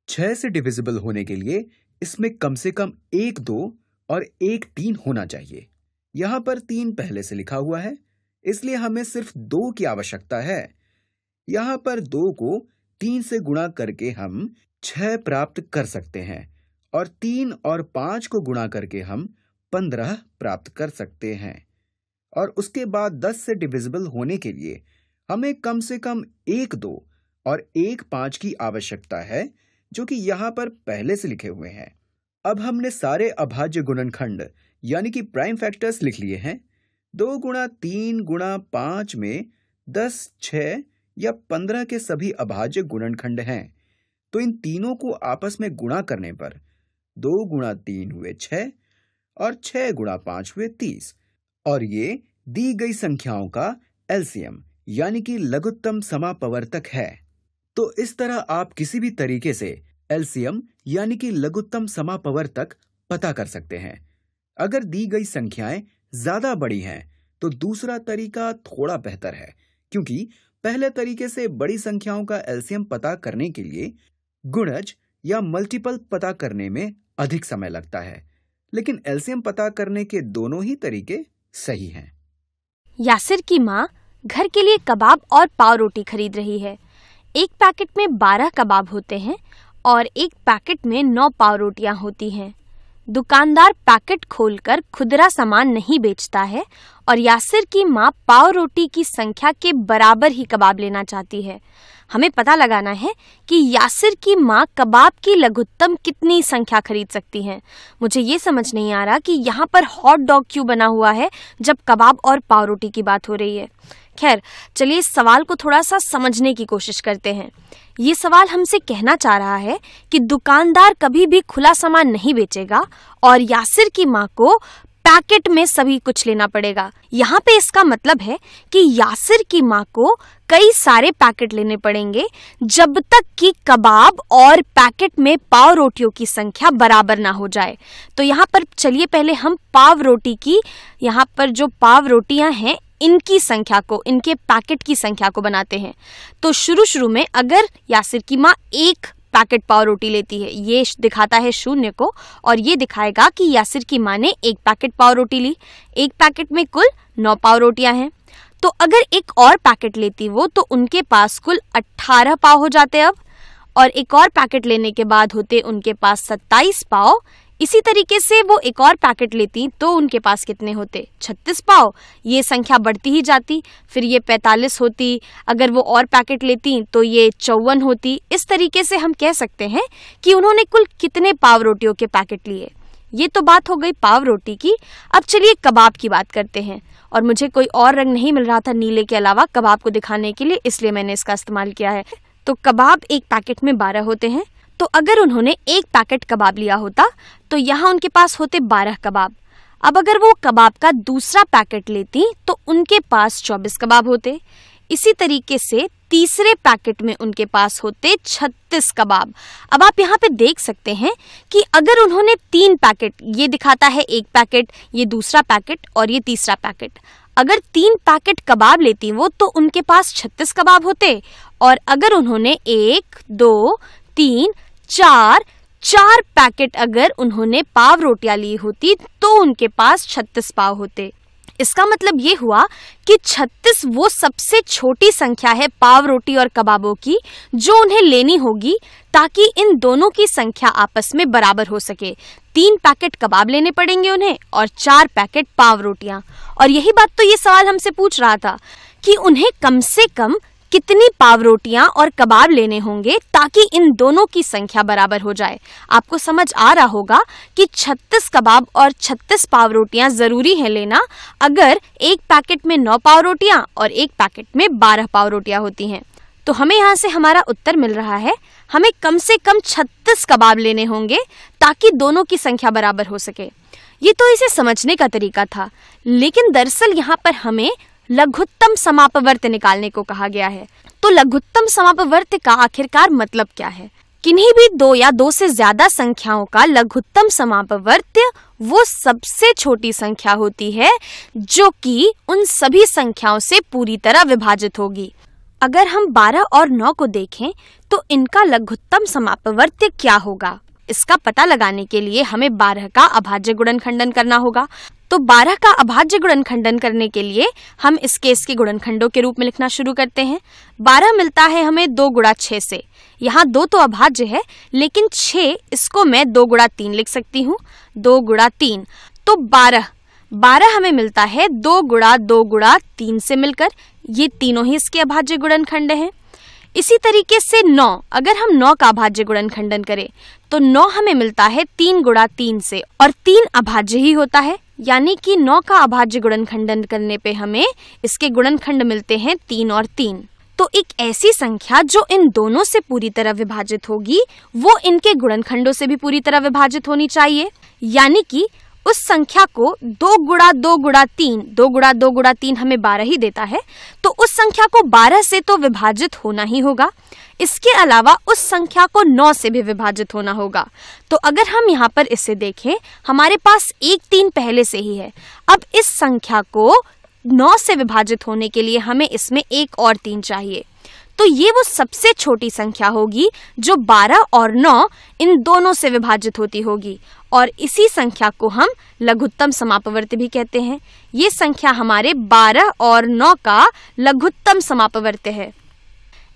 छह से डिविजिबल होने के लिए इसमें कम से कम एक दो और एक तीन होना चाहिए यहां पर तीन पहले से लिखा हुआ है इसलिए हमें सिर्फ दो की आवश्यकता है यहां पर दो को तीन से गुणा करके हम छह प्राप्त कर सकते हैं और तीन और पांच को गुणा करके हम पंद्रह प्राप्त कर सकते हैं और उसके बाद दस से डिविजिबल होने के लिए हमें कम से कम एक दो और एक पांच की आवश्यकता है जो कि यहां पर पहले से लिखे हुए हैं अब हमने सारे अभाज्य गुणनखंड यानी कि प्राइम फैक्टर्स लिख लिए हैं दो गुणा तीन गुणा पांच में दस छ या पंद्रह के सभी अभाज्य गुणनखंड हैं तो इन तीनों को आपस में गुणा करने पर दो गुणा तीन हुए छ और छह गुणा पांच हुए तीस और ये दी गई संख्याओं का एलसीएम यानी कि लघुत्तम समापवर्तक है तो इस तरह आप किसी भी तरीके से एलसीएम यानी कि लघुत्तम समापवर तक पता कर सकते हैं अगर दी गई संख्याएं ज्यादा बड़ी हैं तो दूसरा तरीका थोड़ा बेहतर है क्योंकि पहले तरीके से बड़ी संख्याओं का एलसीएम पता करने के लिए गुणज या मल्टीपल पता करने में अधिक समय लगता है लेकिन एलसीएम पता करने के दोनों ही तरीके सही हैं। यासिर की माँ घर के लिए कबाब और पाव रोटी खरीद रही है एक पैकेट में बारह कबाब होते हैं और एक पैकेट में नौ पाव रोटियां होती हैं दुकानदार पैकेट खोलकर खुदरा सामान नहीं बेचता है और यासिर की माँ पाव रोटी की संख्या के बराबर ही कबाब लेना चाहती है हमें पता लगाना है कि यासिर की माँ कबाब की लघुत्तम कितनी संख्या खरीद सकती हैं मुझे ये समझ नहीं आ रहा कि यहाँ पर हॉट डॉग क्यों बना हुआ है जब कबाब और पाव रोटी की बात हो रही है खैर चलिए इस सवाल को थोड़ा सा समझने की कोशिश करते हैं ये सवाल हमसे कहना चाह रहा है कि दुकानदार कभी भी खुला सामान नहीं बेचेगा और यासिर की माँ को पैकेट में सभी कुछ लेना पड़ेगा यहाँ पे इसका मतलब है कि यासिर की माँ को कई सारे पैकेट लेने पड़ेंगे जब तक कि कबाब और पैकेट में पाव रोटियों की संख्या बराबर ना हो जाए तो यहाँ पर चलिए पहले हम पाव रोटी की यहाँ पर जो पाव रोटियाँ हैं इनकी संख्या को इनके पैकेट की संख्या को बनाते हैं तो शुरू शुरू में अगर यासिर की माँ एक पैकेट पाव रोटी लेती है ये दिखाता है शून्य को और ये दिखाएगा कि यासिर की माँ ने एक पैकेट पाव रोटी ली एक पैकेट में कुल नौ पाव रोटियां हैं तो अगर एक और पैकेट लेती वो तो उनके पास कुल अट्ठारह पाव हो जाते अब और एक और पैकेट लेने के बाद होते उनके पास सत्ताईस पाव इसी तरीके से वो एक और पैकेट लेती तो उनके पास कितने होते छत्तीस पाव ये संख्या बढ़ती ही जाती फिर ये पैतालीस होती अगर वो और पैकेट लेती तो ये चौवन होती इस तरीके से हम कह सकते हैं कि उन्होंने कुल कितने पाव रोटियों के पैकेट लिए ये तो बात हो गई पाव रोटी की अब चलिए कबाब की बात करते हैं और मुझे कोई और रंग नहीं मिल रहा था नीले के अलावा कबाब को दिखाने के लिए इसलिए मैंने इसका इस्तेमाल किया है तो कबाब एक पैकेट में बारह होते हैं तो अगर उन्होंने एक पैकेट कबाब लिया होता तो यहाँ उनके पास होते बारह कबाब अब अगर वो कबाब का दूसरा पैकेट लेती तो उनके पास चौबीस कबाब होते इसी तरीके से तीसरे पैकेट में उनके पास होते छत्तीस कबाब अब आप यहाँ पे देख सकते हैं कि अगर उन्होंने तीन पैकेट ये दिखाता है एक पैकेट ये दूसरा पैकेट और ये तीसरा पैकेट अगर तीन पैकेट कबाब लेती वो तो उनके पास छत्तीस कबाब होते और अगर उन्होंने एक दो तीन चार चार पैकेट अगर उन्होंने पाव रोटियां ली होती तो उनके पास छत्तीस पाव होते इसका मतलब ये हुआ कि छत्तीस वो सबसे छोटी संख्या है पाव रोटी और कबाबों की जो उन्हें लेनी होगी ताकि इन दोनों की संख्या आपस में बराबर हो सके तीन पैकेट कबाब लेने पड़ेंगे उन्हें और चार पैकेट पाव रोटियां और यही बात तो ये सवाल हमसे पूछ रहा था कि उन्हें कम से कम कितनी पाव रोटियां और कबाब लेने होंगे ताकि इन दोनों की संख्या बराबर हो जाए आपको समझ आ रहा होगा कि 36 कबाब और 36 पाव रोटियां ज़रूरी है लेना अगर एक पैकेट में नौ पाव रोटियां और एक पैकेट में 12 पाव रोटियां होती हैं तो हमें यहाँ से हमारा उत्तर मिल रहा है हमें कम से कम 36 कबाब लेने होंगे ताकि दोनों की संख्या बराबर हो सके ये तो इसे समझने का तरीका था लेकिन दरअसल यहाँ पर हमें लघुत्तम समापवर्त निकालने को कहा गया है तो लघुत्तम समापवर्त का आखिरकार मतलब क्या है किन्हीं भी दो या दो से ज्यादा संख्याओं का लघुत्तम समापवर्त वो सबसे छोटी संख्या होती है जो कि उन सभी संख्याओं से पूरी तरह विभाजित होगी अगर हम 12 और 9 को देखें तो इनका लघुत्तम समापवर्त्य क्या होगा इसका पता लगाने के लिए हमें बारह का अभाज्य गुणन खंडन करना होगा तो बारह का अभाज्य गुणन खंडन करने के लिए हम इस केस के खंडो के रूप में लिखना शुरू करते हैं बारह मिलता है हमें दो गुणा छह से यहाँ दो तो अभाज्य है लेकिन छह इसको मैं दो गुणा तीन लिख सकती हूँ दो गुणा तीन तो बारह बारह हमें मिलता है दो गुणा दो गुणा तीन से मिलकर ये तीनों ही इसके अभाज्य खंड है इसी तरीके से नौ अगर हम नौ का अभाज्य गुणन खंडन करें तो नौ हमें मिलता है तीन गुणा तीन से और तीन अभाज्य ही होता है यानी कि नौ का अभाज्य गुणन खंडन करने पे हमें इसके खंड मिलते हैं तीन और तीन तो एक ऐसी संख्या जो इन दोनों से पूरी तरह विभाजित होगी वो इनके गुणनखंडों से भी पूरी तरह विभाजित होनी चाहिए यानी कि उस संख्या को दो गुड़ा दो गुड़ा तीन दो गुड़ा दो गुड़ा तीन हमें बारह ही देता है तो उस संख्या को बारह से तो विभाजित होना ही होगा इसके अलावा उस संख्या को नौ से भी विभाजित होना होगा तो अगर हम यहाँ पर इसे देखें हमारे पास एक तीन पहले से ही है अब इस संख्या को नौ से विभाजित होने के लिए हमें इसमें एक और तीन चाहिए तो ये वो सबसे छोटी संख्या होगी जो 12 और 9 इन दोनों से विभाजित होती होगी और इसी संख्या को हम लघुत्तम समापवर्ती भी कहते हैं ये संख्या हमारे 12 और 9 का लघुत्तम समापवर्त्य है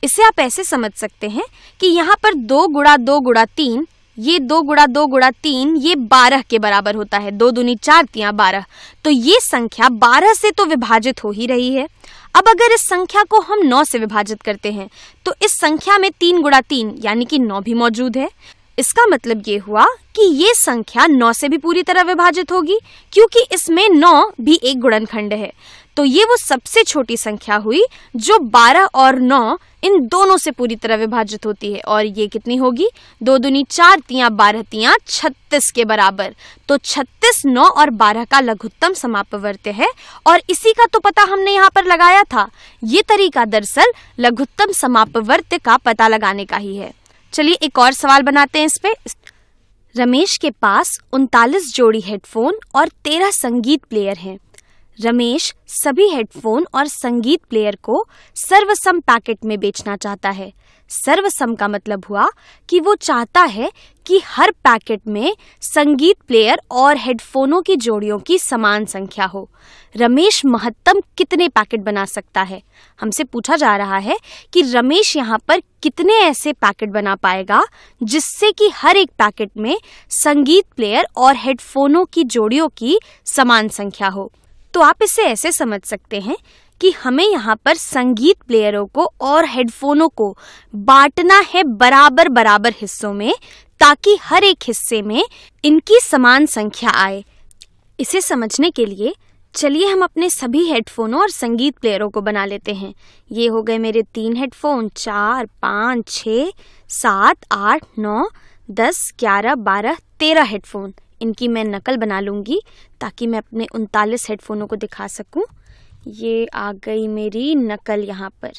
इसे आप ऐसे समझ सकते हैं कि यहाँ पर दो गुड़ा दो गुड़ा तीन ये दो गुड़ा दो गुड़ा तीन ये बारह के बराबर होता है दो दुनी चार तिया बारह तो ये संख्या बारह से तो विभाजित हो ही रही है अब अगर इस संख्या को हम नौ से विभाजित करते हैं तो इस संख्या में तीन गुड़ा तीन यानी कि नौ भी मौजूद है इसका मतलब ये हुआ कि ये संख्या नौ से भी पूरी तरह विभाजित होगी क्योंकि इसमें नौ भी एक गुणनखंड है तो ये वो सबसे छोटी संख्या हुई जो 12 और 9 इन दोनों से पूरी तरह विभाजित होती है और ये कितनी होगी दो दुनी चार तिया बारह तिया छत्तीस के बराबर तो छत्तीस नौ और बारह का लघुत्तम समाप्त है और इसी का तो पता हमने यहाँ पर लगाया था ये तरीका दरअसल लघुत्तम समाप्त का पता लगाने का ही है चलिए एक और सवाल बनाते हैं इस पे रमेश के पास उनतालीस जोड़ी हेडफोन और तेरह संगीत प्लेयर हैं रमेश सभी हेडफोन और संगीत प्लेयर को सर्वसम पैकेट में बेचना चाहता है सर्वसम का मतलब हुआ कि वो चाहता है कि हर पैकेट में संगीत प्लेयर और हेडफोनों की जोड़ियों की समान संख्या हो रमेश महत्तम कितने पैकेट बना सकता है हमसे पूछा जा रहा है कि रमेश यहाँ पर कितने ऐसे पैकेट बना पाएगा जिससे कि हर एक पैकेट में संगीत प्लेयर और हेडफोनों की जोड़ियों की समान संख्या हो तो आप इसे ऐसे समझ सकते हैं कि हमें यहाँ पर संगीत प्लेयरों को और हेडफोनों को बांटना है बराबर बराबर हिस्सों में ताकि हर एक हिस्से में इनकी समान संख्या आए इसे समझने के लिए चलिए हम अपने सभी हेडफोनों और संगीत प्लेयरों को बना लेते हैं ये हो गए मेरे तीन हेडफोन चार पाँच छ सात आठ नौ दस ग्यारह बारह तेरह हेडफोन इनकी मैं नकल बना लूँगी ताकि मैं अपने उनतालीस हेडफोनों को दिखा सकूँ ये आ गई मेरी नकल यहाँ पर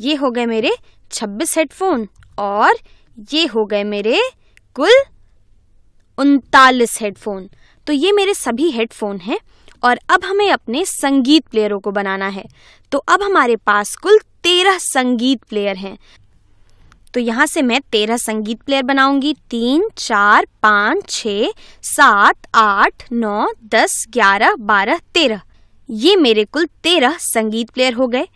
ये हो गए मेरे छब्बीस हेडफोन और ये हो गए मेरे कुल उनतालीस हेडफोन तो ये मेरे सभी हेडफोन हैं और अब हमें अपने संगीत प्लेयरों को बनाना है तो अब हमारे पास कुल तेरह संगीत प्लेयर हैं तो यहाँ से मैं तेरह संगीत प्लेयर बनाऊंगी तीन चार पाँच छ सात आठ नौ दस ग्यारह बारह तेरह ये मेरे कुल तेरह संगीत प्लेयर हो गए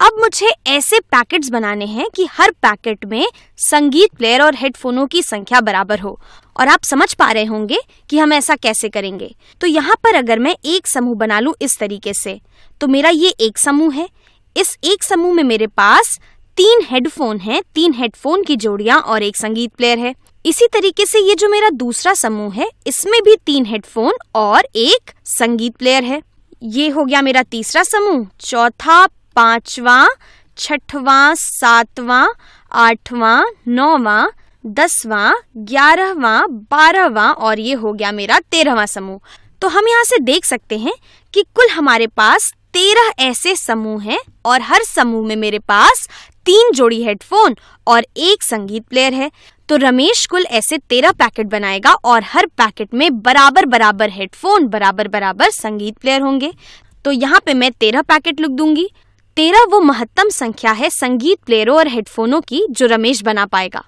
अब मुझे ऐसे पैकेट्स बनाने हैं कि हर पैकेट में संगीत प्लेयर और हेडफोनों की संख्या बराबर हो और आप समझ पा रहे होंगे कि हम ऐसा कैसे करेंगे तो यहाँ पर अगर मैं एक समूह बना लू इस तरीके से तो मेरा ये एक समूह है इस एक समूह में मेरे पास तीन हेडफोन हैं तीन हेडफोन की जोड़ियां और एक संगीत प्लेयर है इसी तरीके से ये जो मेरा दूसरा समूह है इसमें भी तीन हेडफोन और एक संगीत प्लेयर है ये हो गया मेरा तीसरा समूह चौथा पांचवा छठवा सातवां आठवां नौवां दसवां ग्यारहवां बारहवां और ये हो गया मेरा तेरहवा समूह तो हम यहाँ से देख सकते हैं कि कुल हमारे पास तेरह ऐसे समूह हैं और हर समूह में मेरे पास तीन जोड़ी हेडफोन और एक संगीत प्लेयर है तो रमेश कुल ऐसे तेरह पैकेट बनाएगा और हर पैकेट में बराबर बराबर हेडफोन बराबर बराबर संगीत प्लेयर होंगे तो यहाँ पे मैं तेरह पैकेट लुक दूंगी तेरह वो महत्तम संख्या है संगीत प्लेयरों और हेडफोनों की जो रमेश बना पाएगा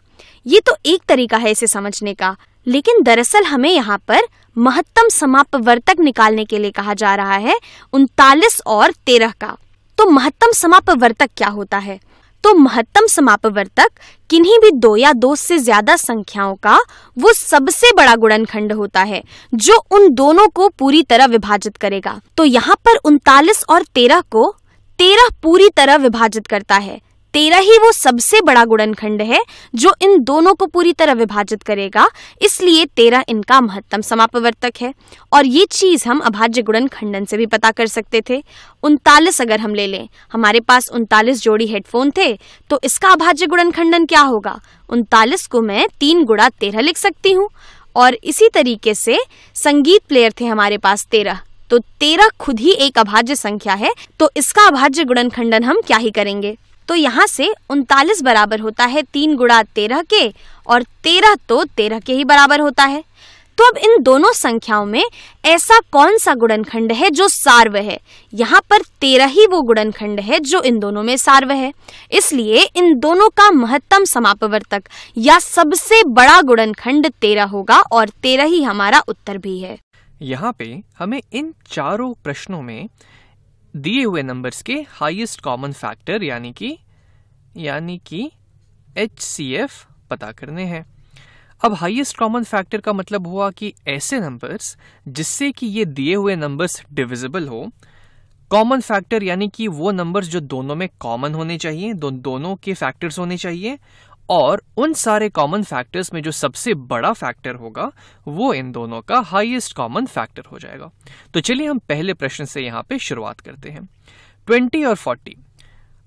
ये तो एक तरीका है इसे समझने का लेकिन दरअसल हमें यहाँ पर महत्तम समापवर्तक निकालने के लिए कहा जा रहा है उनतालीस और तेरह का तो महत्तम समापवर्तक क्या होता है तो महत्तम समापवर्तक किन्हीं भी दो या दो से ज्यादा संख्याओं का वो सबसे बड़ा गुणनखंड होता है जो उन दोनों को पूरी तरह विभाजित करेगा तो यहाँ पर उनतालीस और तेरह को तेरह पूरी तरह विभाजित करता है तेरह ही वो सबसे बड़ा गुणनखंड है जो इन दोनों को पूरी तरह विभाजित करेगा इसलिए तेरह इनका महत्तम समापवर्तक है और ये चीज हम अभाज्य गुणन खंडन से भी पता कर सकते थे उनतालीस अगर हम ले लें हमारे पास उनतालीस जोड़ी हेडफोन थे तो इसका अभाज्य गुणन खंडन क्या होगा उनतालीस को मैं तीन गुणा तेरह लिख सकती हूँ और इसी तरीके से संगीत प्लेयर थे हमारे पास तेरह तो तेरह खुद ही एक अभाज्य संख्या है तो इसका अभाज्य गुणन खंडन हम क्या ही करेंगे तो यहाँ से उनतालीस बराबर होता है तीन गुड़ा तेरह के और तेरह तो तेरह के ही बराबर होता है तो अब इन दोनों संख्याओं में ऐसा कौन सा गुणनखंड है जो सार्व है यहाँ पर तेरह ही वो गुणनखंड है जो इन दोनों में सार्व है इसलिए इन दोनों का महत्तम समापवर्तक या सबसे बड़ा गुणनखंड तेरह होगा और तेरह ही हमारा उत्तर भी है यहाँ पे हमें इन चारों प्रश्नों में दिए हुए नंबर्स के हाईएस्ट कॉमन फैक्टर यानी कि यानी कि एच सी एफ पता करने हैं अब हाईएस्ट कॉमन फैक्टर का मतलब हुआ कि ऐसे नंबर्स जिससे कि ये दिए हुए नंबर्स डिविजिबल हो कॉमन फैक्टर यानी कि वो नंबर्स जो दोनों में कॉमन होने चाहिए दो, दोनों के फैक्टर्स होने चाहिए और उन सारे कॉमन फैक्टर्स में जो सबसे बड़ा फैक्टर होगा वो इन दोनों का हाईएस्ट कॉमन फैक्टर हो जाएगा तो चलिए हम पहले प्रश्न से यहाँ पे शुरुआत करते हैं 20 और 40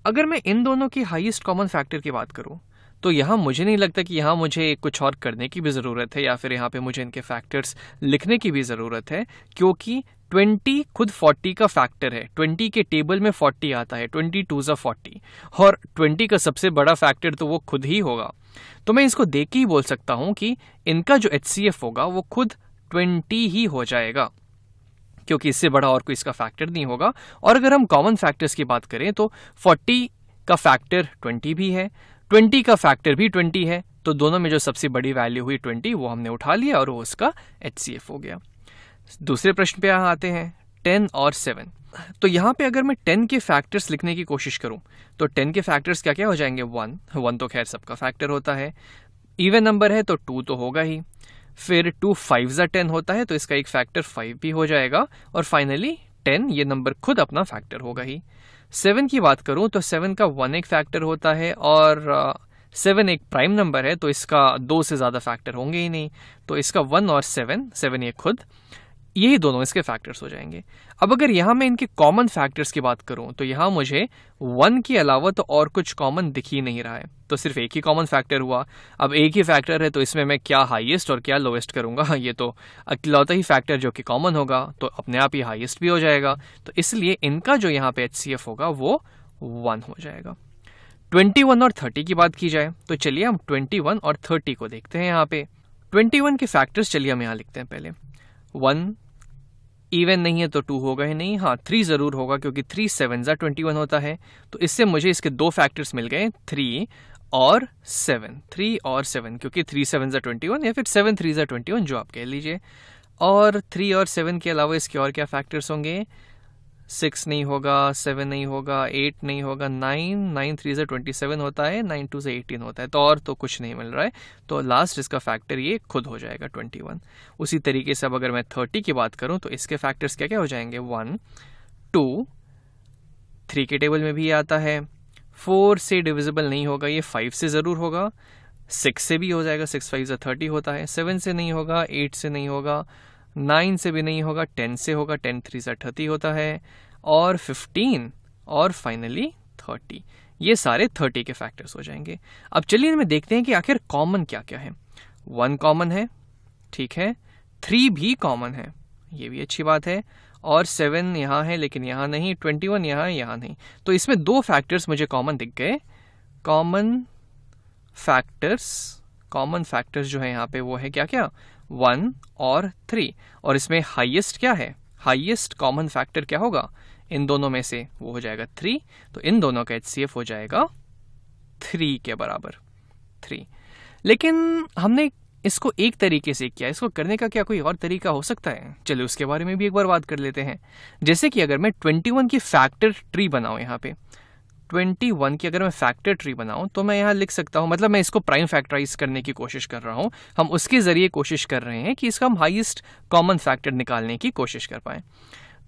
अगर मैं इन दोनों की हाईएस्ट कॉमन फैक्टर की बात करूँ तो यहाँ मुझे नहीं लगता कि यहाँ मुझे कुछ और करने की भी ज़रूरत है या फिर यहाँ पे मुझे इनके फैक्टर्स लिखने की भी ज़रूरत है क्योंकि ट्वेंटी खुद फोर्टी का फैक्टर है ट्वेंटी के टेबल में फोर्टी आता है ट्वेंटी टू ज़ा फोर्टी और ट्वेंटी का सबसे बड़ा फैक्टर तो वो खुद ही होगा तो मैं इसको देख के ही बोल सकता हूं कि इनका जो एच होगा वो खुद ट्वेंटी ही हो जाएगा क्योंकि इससे बड़ा और कोई इसका फैक्टर नहीं होगा और अगर हम कॉमन फैक्टर्स की बात करें तो फोर्टी का फैक्टर ट्वेंटी भी है ट्वेंटी का फैक्टर भी ट्वेंटी है तो दोनों में जो सबसे बड़ी वैल्यू हुई ट्वेंटी वो हमने उठा लिया और वो उसका एच हो गया दूसरे प्रश्न पे यहाँ आते हैं टेन और सेवन तो यहाँ पे अगर मैं टेन के फैक्टर्स लिखने की कोशिश करूँ तो टेन के फैक्टर्स क्या क्या हो जाएंगे वन वन तो खैर सबका फैक्टर होता है इवन नंबर है तो टू तो होगा ही फिर टू फाइव ज टेन होता है तो इसका एक फैक्टर फाइव भी हो जाएगा और फाइनली टेन ये नंबर खुद अपना फैक्टर होगा ही सेवन की बात करूँ तो सेवन का वन एक फैक्टर होता है और सेवन एक प्राइम नंबर है तो इसका दो से ज़्यादा फैक्टर होंगे ही नहीं तो इसका वन और सेवन सेवन ये खुद यही दोनों इसके फैक्टर्स हो जाएंगे अब अगर यहाँ मैं इनके कॉमन फैक्टर्स की बात करूँ तो यहाँ मुझे वन के अलावा तो और कुछ कॉमन दिख ही नहीं रहा है तो सिर्फ एक ही कॉमन फैक्टर हुआ अब एक ही फैक्टर है तो इसमें मैं क्या हाईएस्ट और क्या लोएस्ट करूँगा ये तो अकलौता ही फैक्टर जो कि कॉमन होगा तो अपने आप ही हाइएस्ट भी हो जाएगा तो इसलिए इनका जो यहाँ पर एच होगा वो वन हो जाएगा 21 और 30 की बात की जाए तो चलिए हम 21 और 30 को देखते हैं यहाँ पे 21 के फैक्टर्स चलिए हम यहाँ लिखते हैं पहले वन इवन नहीं है तो टू होगा ही नहीं हाँ थ्री ज़रूर होगा क्योंकि थ्री सेवन ज़ा ट्वेंटी वन होता है तो इससे मुझे इसके दो फैक्टर्स मिल गए थ्री और सेवन थ्री और सेवन क्योंकि थ्री सेवन ज़ा ट्वेंटी वन या फिर सेवन थ्री ज़ा ट्वेंटी वन जो आप कह लीजिए और थ्री और सेवन के अलावा इसके और क्या फैक्टर्स होंगे सिक्स नहीं होगा सेवन नहीं होगा एट नहीं होगा नाइन नाइन थ्री से ट्वेंटी सेवन होता है नाइन टू से एटीन होता है तो और तो कुछ नहीं मिल रहा है तो लास्ट इसका फैक्टर ये खुद हो जाएगा ट्वेंटी वन उसी तरीके से अब अगर मैं थर्टी की बात करूं तो इसके फैक्टर्स क्या क्या हो जाएंगे वन टू थ्री के टेबल में भी आता है फोर से डिविजिबल नहीं होगा ये फाइव से ज़रूर होगा सिक्स से भी हो जाएगा सिक्स फाइव से थर्टी होता है सेवन से नहीं होगा एट से नहीं होगा नाइन से भी नहीं होगा टेन से होगा टेन थ्री सा थर्टी होता है और फिफ्टीन और फाइनली थर्टी ये सारे थर्टी के फैक्टर्स हो जाएंगे अब चलिए इनमें देखते हैं कि आखिर कॉमन क्या क्या है वन कॉमन है ठीक है थ्री भी कॉमन है ये भी अच्छी बात है और सेवन यहाँ है लेकिन यहाँ नहीं ट्वेंटी वन यहाँ यहाँ नहीं तो इसमें दो फैक्टर्स मुझे कॉमन दिख गए कॉमन फैक्टर्स कॉमन फैक्टर्स जो है यहाँ पे वो है क्या क्या वन और थ्री और इसमें हाईएस्ट क्या है हाईएस्ट कॉमन फैक्टर क्या होगा इन दोनों में से वो हो जाएगा थ्री तो इन दोनों का एच हो जाएगा थ्री के बराबर थ्री लेकिन हमने इसको एक तरीके से किया इसको करने का क्या कोई और तरीका हो सकता है चलिए उसके बारे में भी एक बार बात कर लेते हैं जैसे कि अगर मैं 21 की फैक्टर ट्री बनाऊ यहाँ पे ट्वेंटी वन की अगर मैं फैक्टर ट्री बनाऊँ तो मैं यहाँ लिख सकता हूँ मतलब मैं इसको प्राइम फैक्टराइज करने की कोशिश कर रहा हूँ हम उसके ज़रिए कोशिश कर रहे हैं कि इसका हम हाइएस्ट कॉमन फैक्टर निकालने की कोशिश कर पाएँ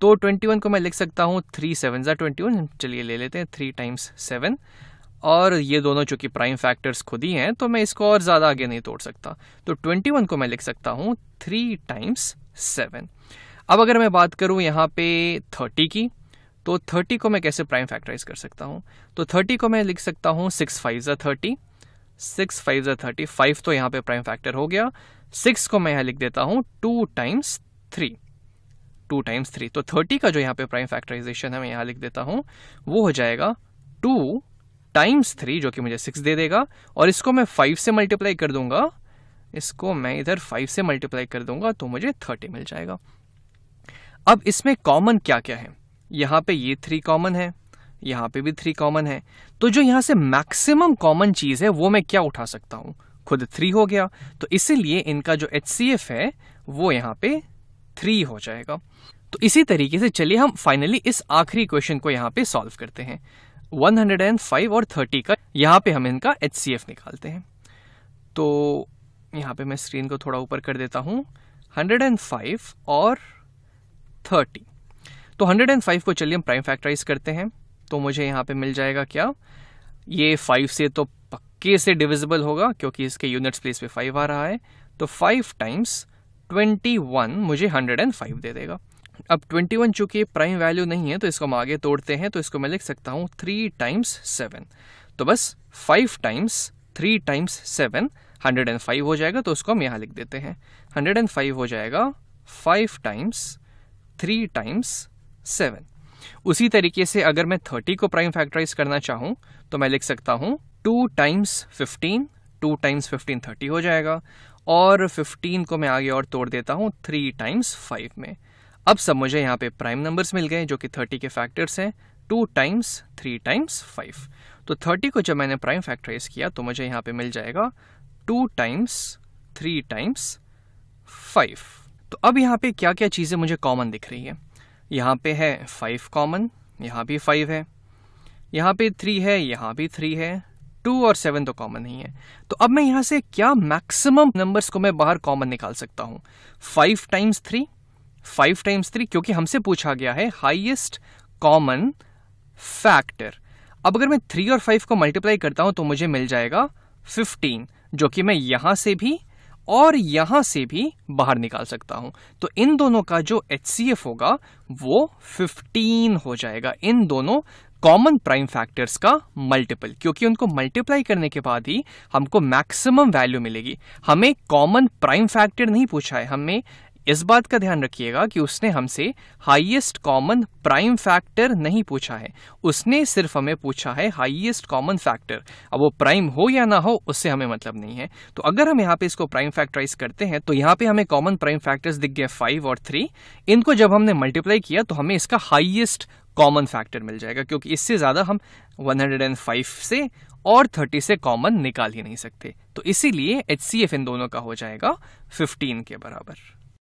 तो ट्वेंटी वन को मैं लिख सकता हूँ थ्री सेवन ज़ा ट्वेंटी वन चलिए ले लेते हैं थ्री टाइम्स सेवन और ये दोनों चूँकि प्राइम फैक्टर्स खुद ही हैं तो मैं इसको और ज़्यादा आगे नहीं तोड़ सकता तो ट्वेंटी वन को मैं लिख सकता हूँ थ्री टाइम्स सेवन अब अगर मैं बात करूँ यहाँ पे थर्टी की तो थर्टी को मैं कैसे प्राइम फैक्टराइज कर सकता हूँ तो थर्टी को मैं लिख सकता हूँ सिक्स फाइव ज़ा थर्टी सिक्स फाइव ज़ा थर्टी फाइव तो यहाँ पे प्राइम फैक्टर हो गया सिक्स को मैं यहाँ लिख देता हूँ two times three two times three तो थर्टी का जो यहाँ पे प्राइम फैक्टराइजेशन है मैं यहाँ लिख देता हूँ वो हो जाएगा टू टाइम्स थ्री जो कि मुझे सिक्स दे देगा और इसको मैं फाइव से मल्टीप्लाई कर दूंगा इसको मैं इधर फाइव से मल्टीप्लाई कर दूंगा तो मुझे थर्टी मिल जाएगा अब इसमें कॉमन क्या क्या है यहाँ पे ये थ्री कॉमन है यहाँ पे भी थ्री कॉमन है तो जो यहाँ से मैक्सिमम कॉमन चीज़ है वो मैं क्या उठा सकता हूँ खुद थ्री हो गया तो इसीलिए इनका जो एच है वो यहाँ पे थ्री हो जाएगा तो इसी तरीके से चलिए हम फाइनली इस आखिरी क्वेश्चन को यहाँ पे सॉल्व करते हैं 105 और 30 का यहाँ पे हम इनका एच निकालते हैं तो यहाँ पे मैं स्क्रीन को थोड़ा ऊपर कर देता हूँ 105 और 30 तो 105 को चलिए हम प्राइम फैक्टराइज करते हैं तो मुझे यहाँ पे मिल जाएगा क्या ये 5 से तो पक्के से डिविजिबल होगा क्योंकि इसके यूनिट्स प्लेस पे 5 आ रहा है तो 5 टाइम्स 21 मुझे 105 दे देगा अब 21 चूंकि प्राइम वैल्यू नहीं है तो इसको हम आगे तोड़ते हैं तो इसको मैं लिख सकता हूँ थ्री टाइम्स सेवन तो बस five times three times seven hundred and five हो जाएगा तो उसको हम यहाँ लिख देते हैं हंड्रेड एंड फाइव हो जाएगा five times three times seven उसी तरीके से अगर मैं थर्टी को प्राइम फैक्टराइज करना चाहूं तो मैं लिख सकता हूं two times fifteen two times fifteen thirty हो जाएगा और फिफ्टीन को मैं आगे और तोड़ देता हूं थ्री टाइम्स फाइव में अब सब मुझे यहां पे प्राइम नंबर्स मिल गए जो कि थर्टी के फैक्टर्स हैं two times three times five तो थर्टी को जब मैंने प्राइम फैक्टराइज किया तो मुझे यहाँ पे मिल जाएगा two times three times five तो अब यहाँ पे क्या क्या चीज़ें मुझे कॉमन दिख रही है यहाँ पे है फाइव कॉमन यहाँ भी फाइव है यहाँ पे थ्री है यहाँ भी थ्री है टू और सेवन तो कॉमन नहीं है तो अब मैं यहाँ से क्या मैक्सिमम नंबर्स को मैं बाहर कॉमन निकाल सकता हूँ five times three five times three क्योंकि हमसे पूछा गया है हाइएस्ट कॉमन फैक्टर अब अगर मैं थ्री और फाइव को मल्टीप्लाई करता हूँ तो मुझे मिल जाएगा फिफ्टीन जो कि मैं यहाँ से भी और यहां से भी बाहर निकाल सकता हूं तो इन दोनों का जो एच होगा वो 15 हो जाएगा इन दोनों कॉमन प्राइम फैक्टर्स का मल्टीपल क्योंकि उनको मल्टीप्लाई करने के बाद ही हमको मैक्सिमम वैल्यू मिलेगी हमें कॉमन प्राइम फैक्टर नहीं पूछा है हमें इस बात का ध्यान रखिएगा कि उसने हमसे हाईएस्ट कॉमन प्राइम फैक्टर नहीं पूछा है उसने सिर्फ हमें पूछा है हाईएस्ट कॉमन फैक्टर अब वो प्राइम हो या ना हो उससे हमें मतलब नहीं है तो अगर हम यहाँ पे इसको प्राइम फैक्टराइज करते हैं तो यहाँ पे हमें कॉमन प्राइम फैक्टर्स दिख गए फाइव और थ्री इनको जब हमने मल्टीप्लाई किया तो हमें इसका हाइएस्ट कॉमन फैक्टर मिल जाएगा क्योंकि इससे ज़्यादा हम 105 से और 30 से कॉमन निकाल ही नहीं सकते तो इसीलिए एच इन दोनों का हो जाएगा 15 के बराबर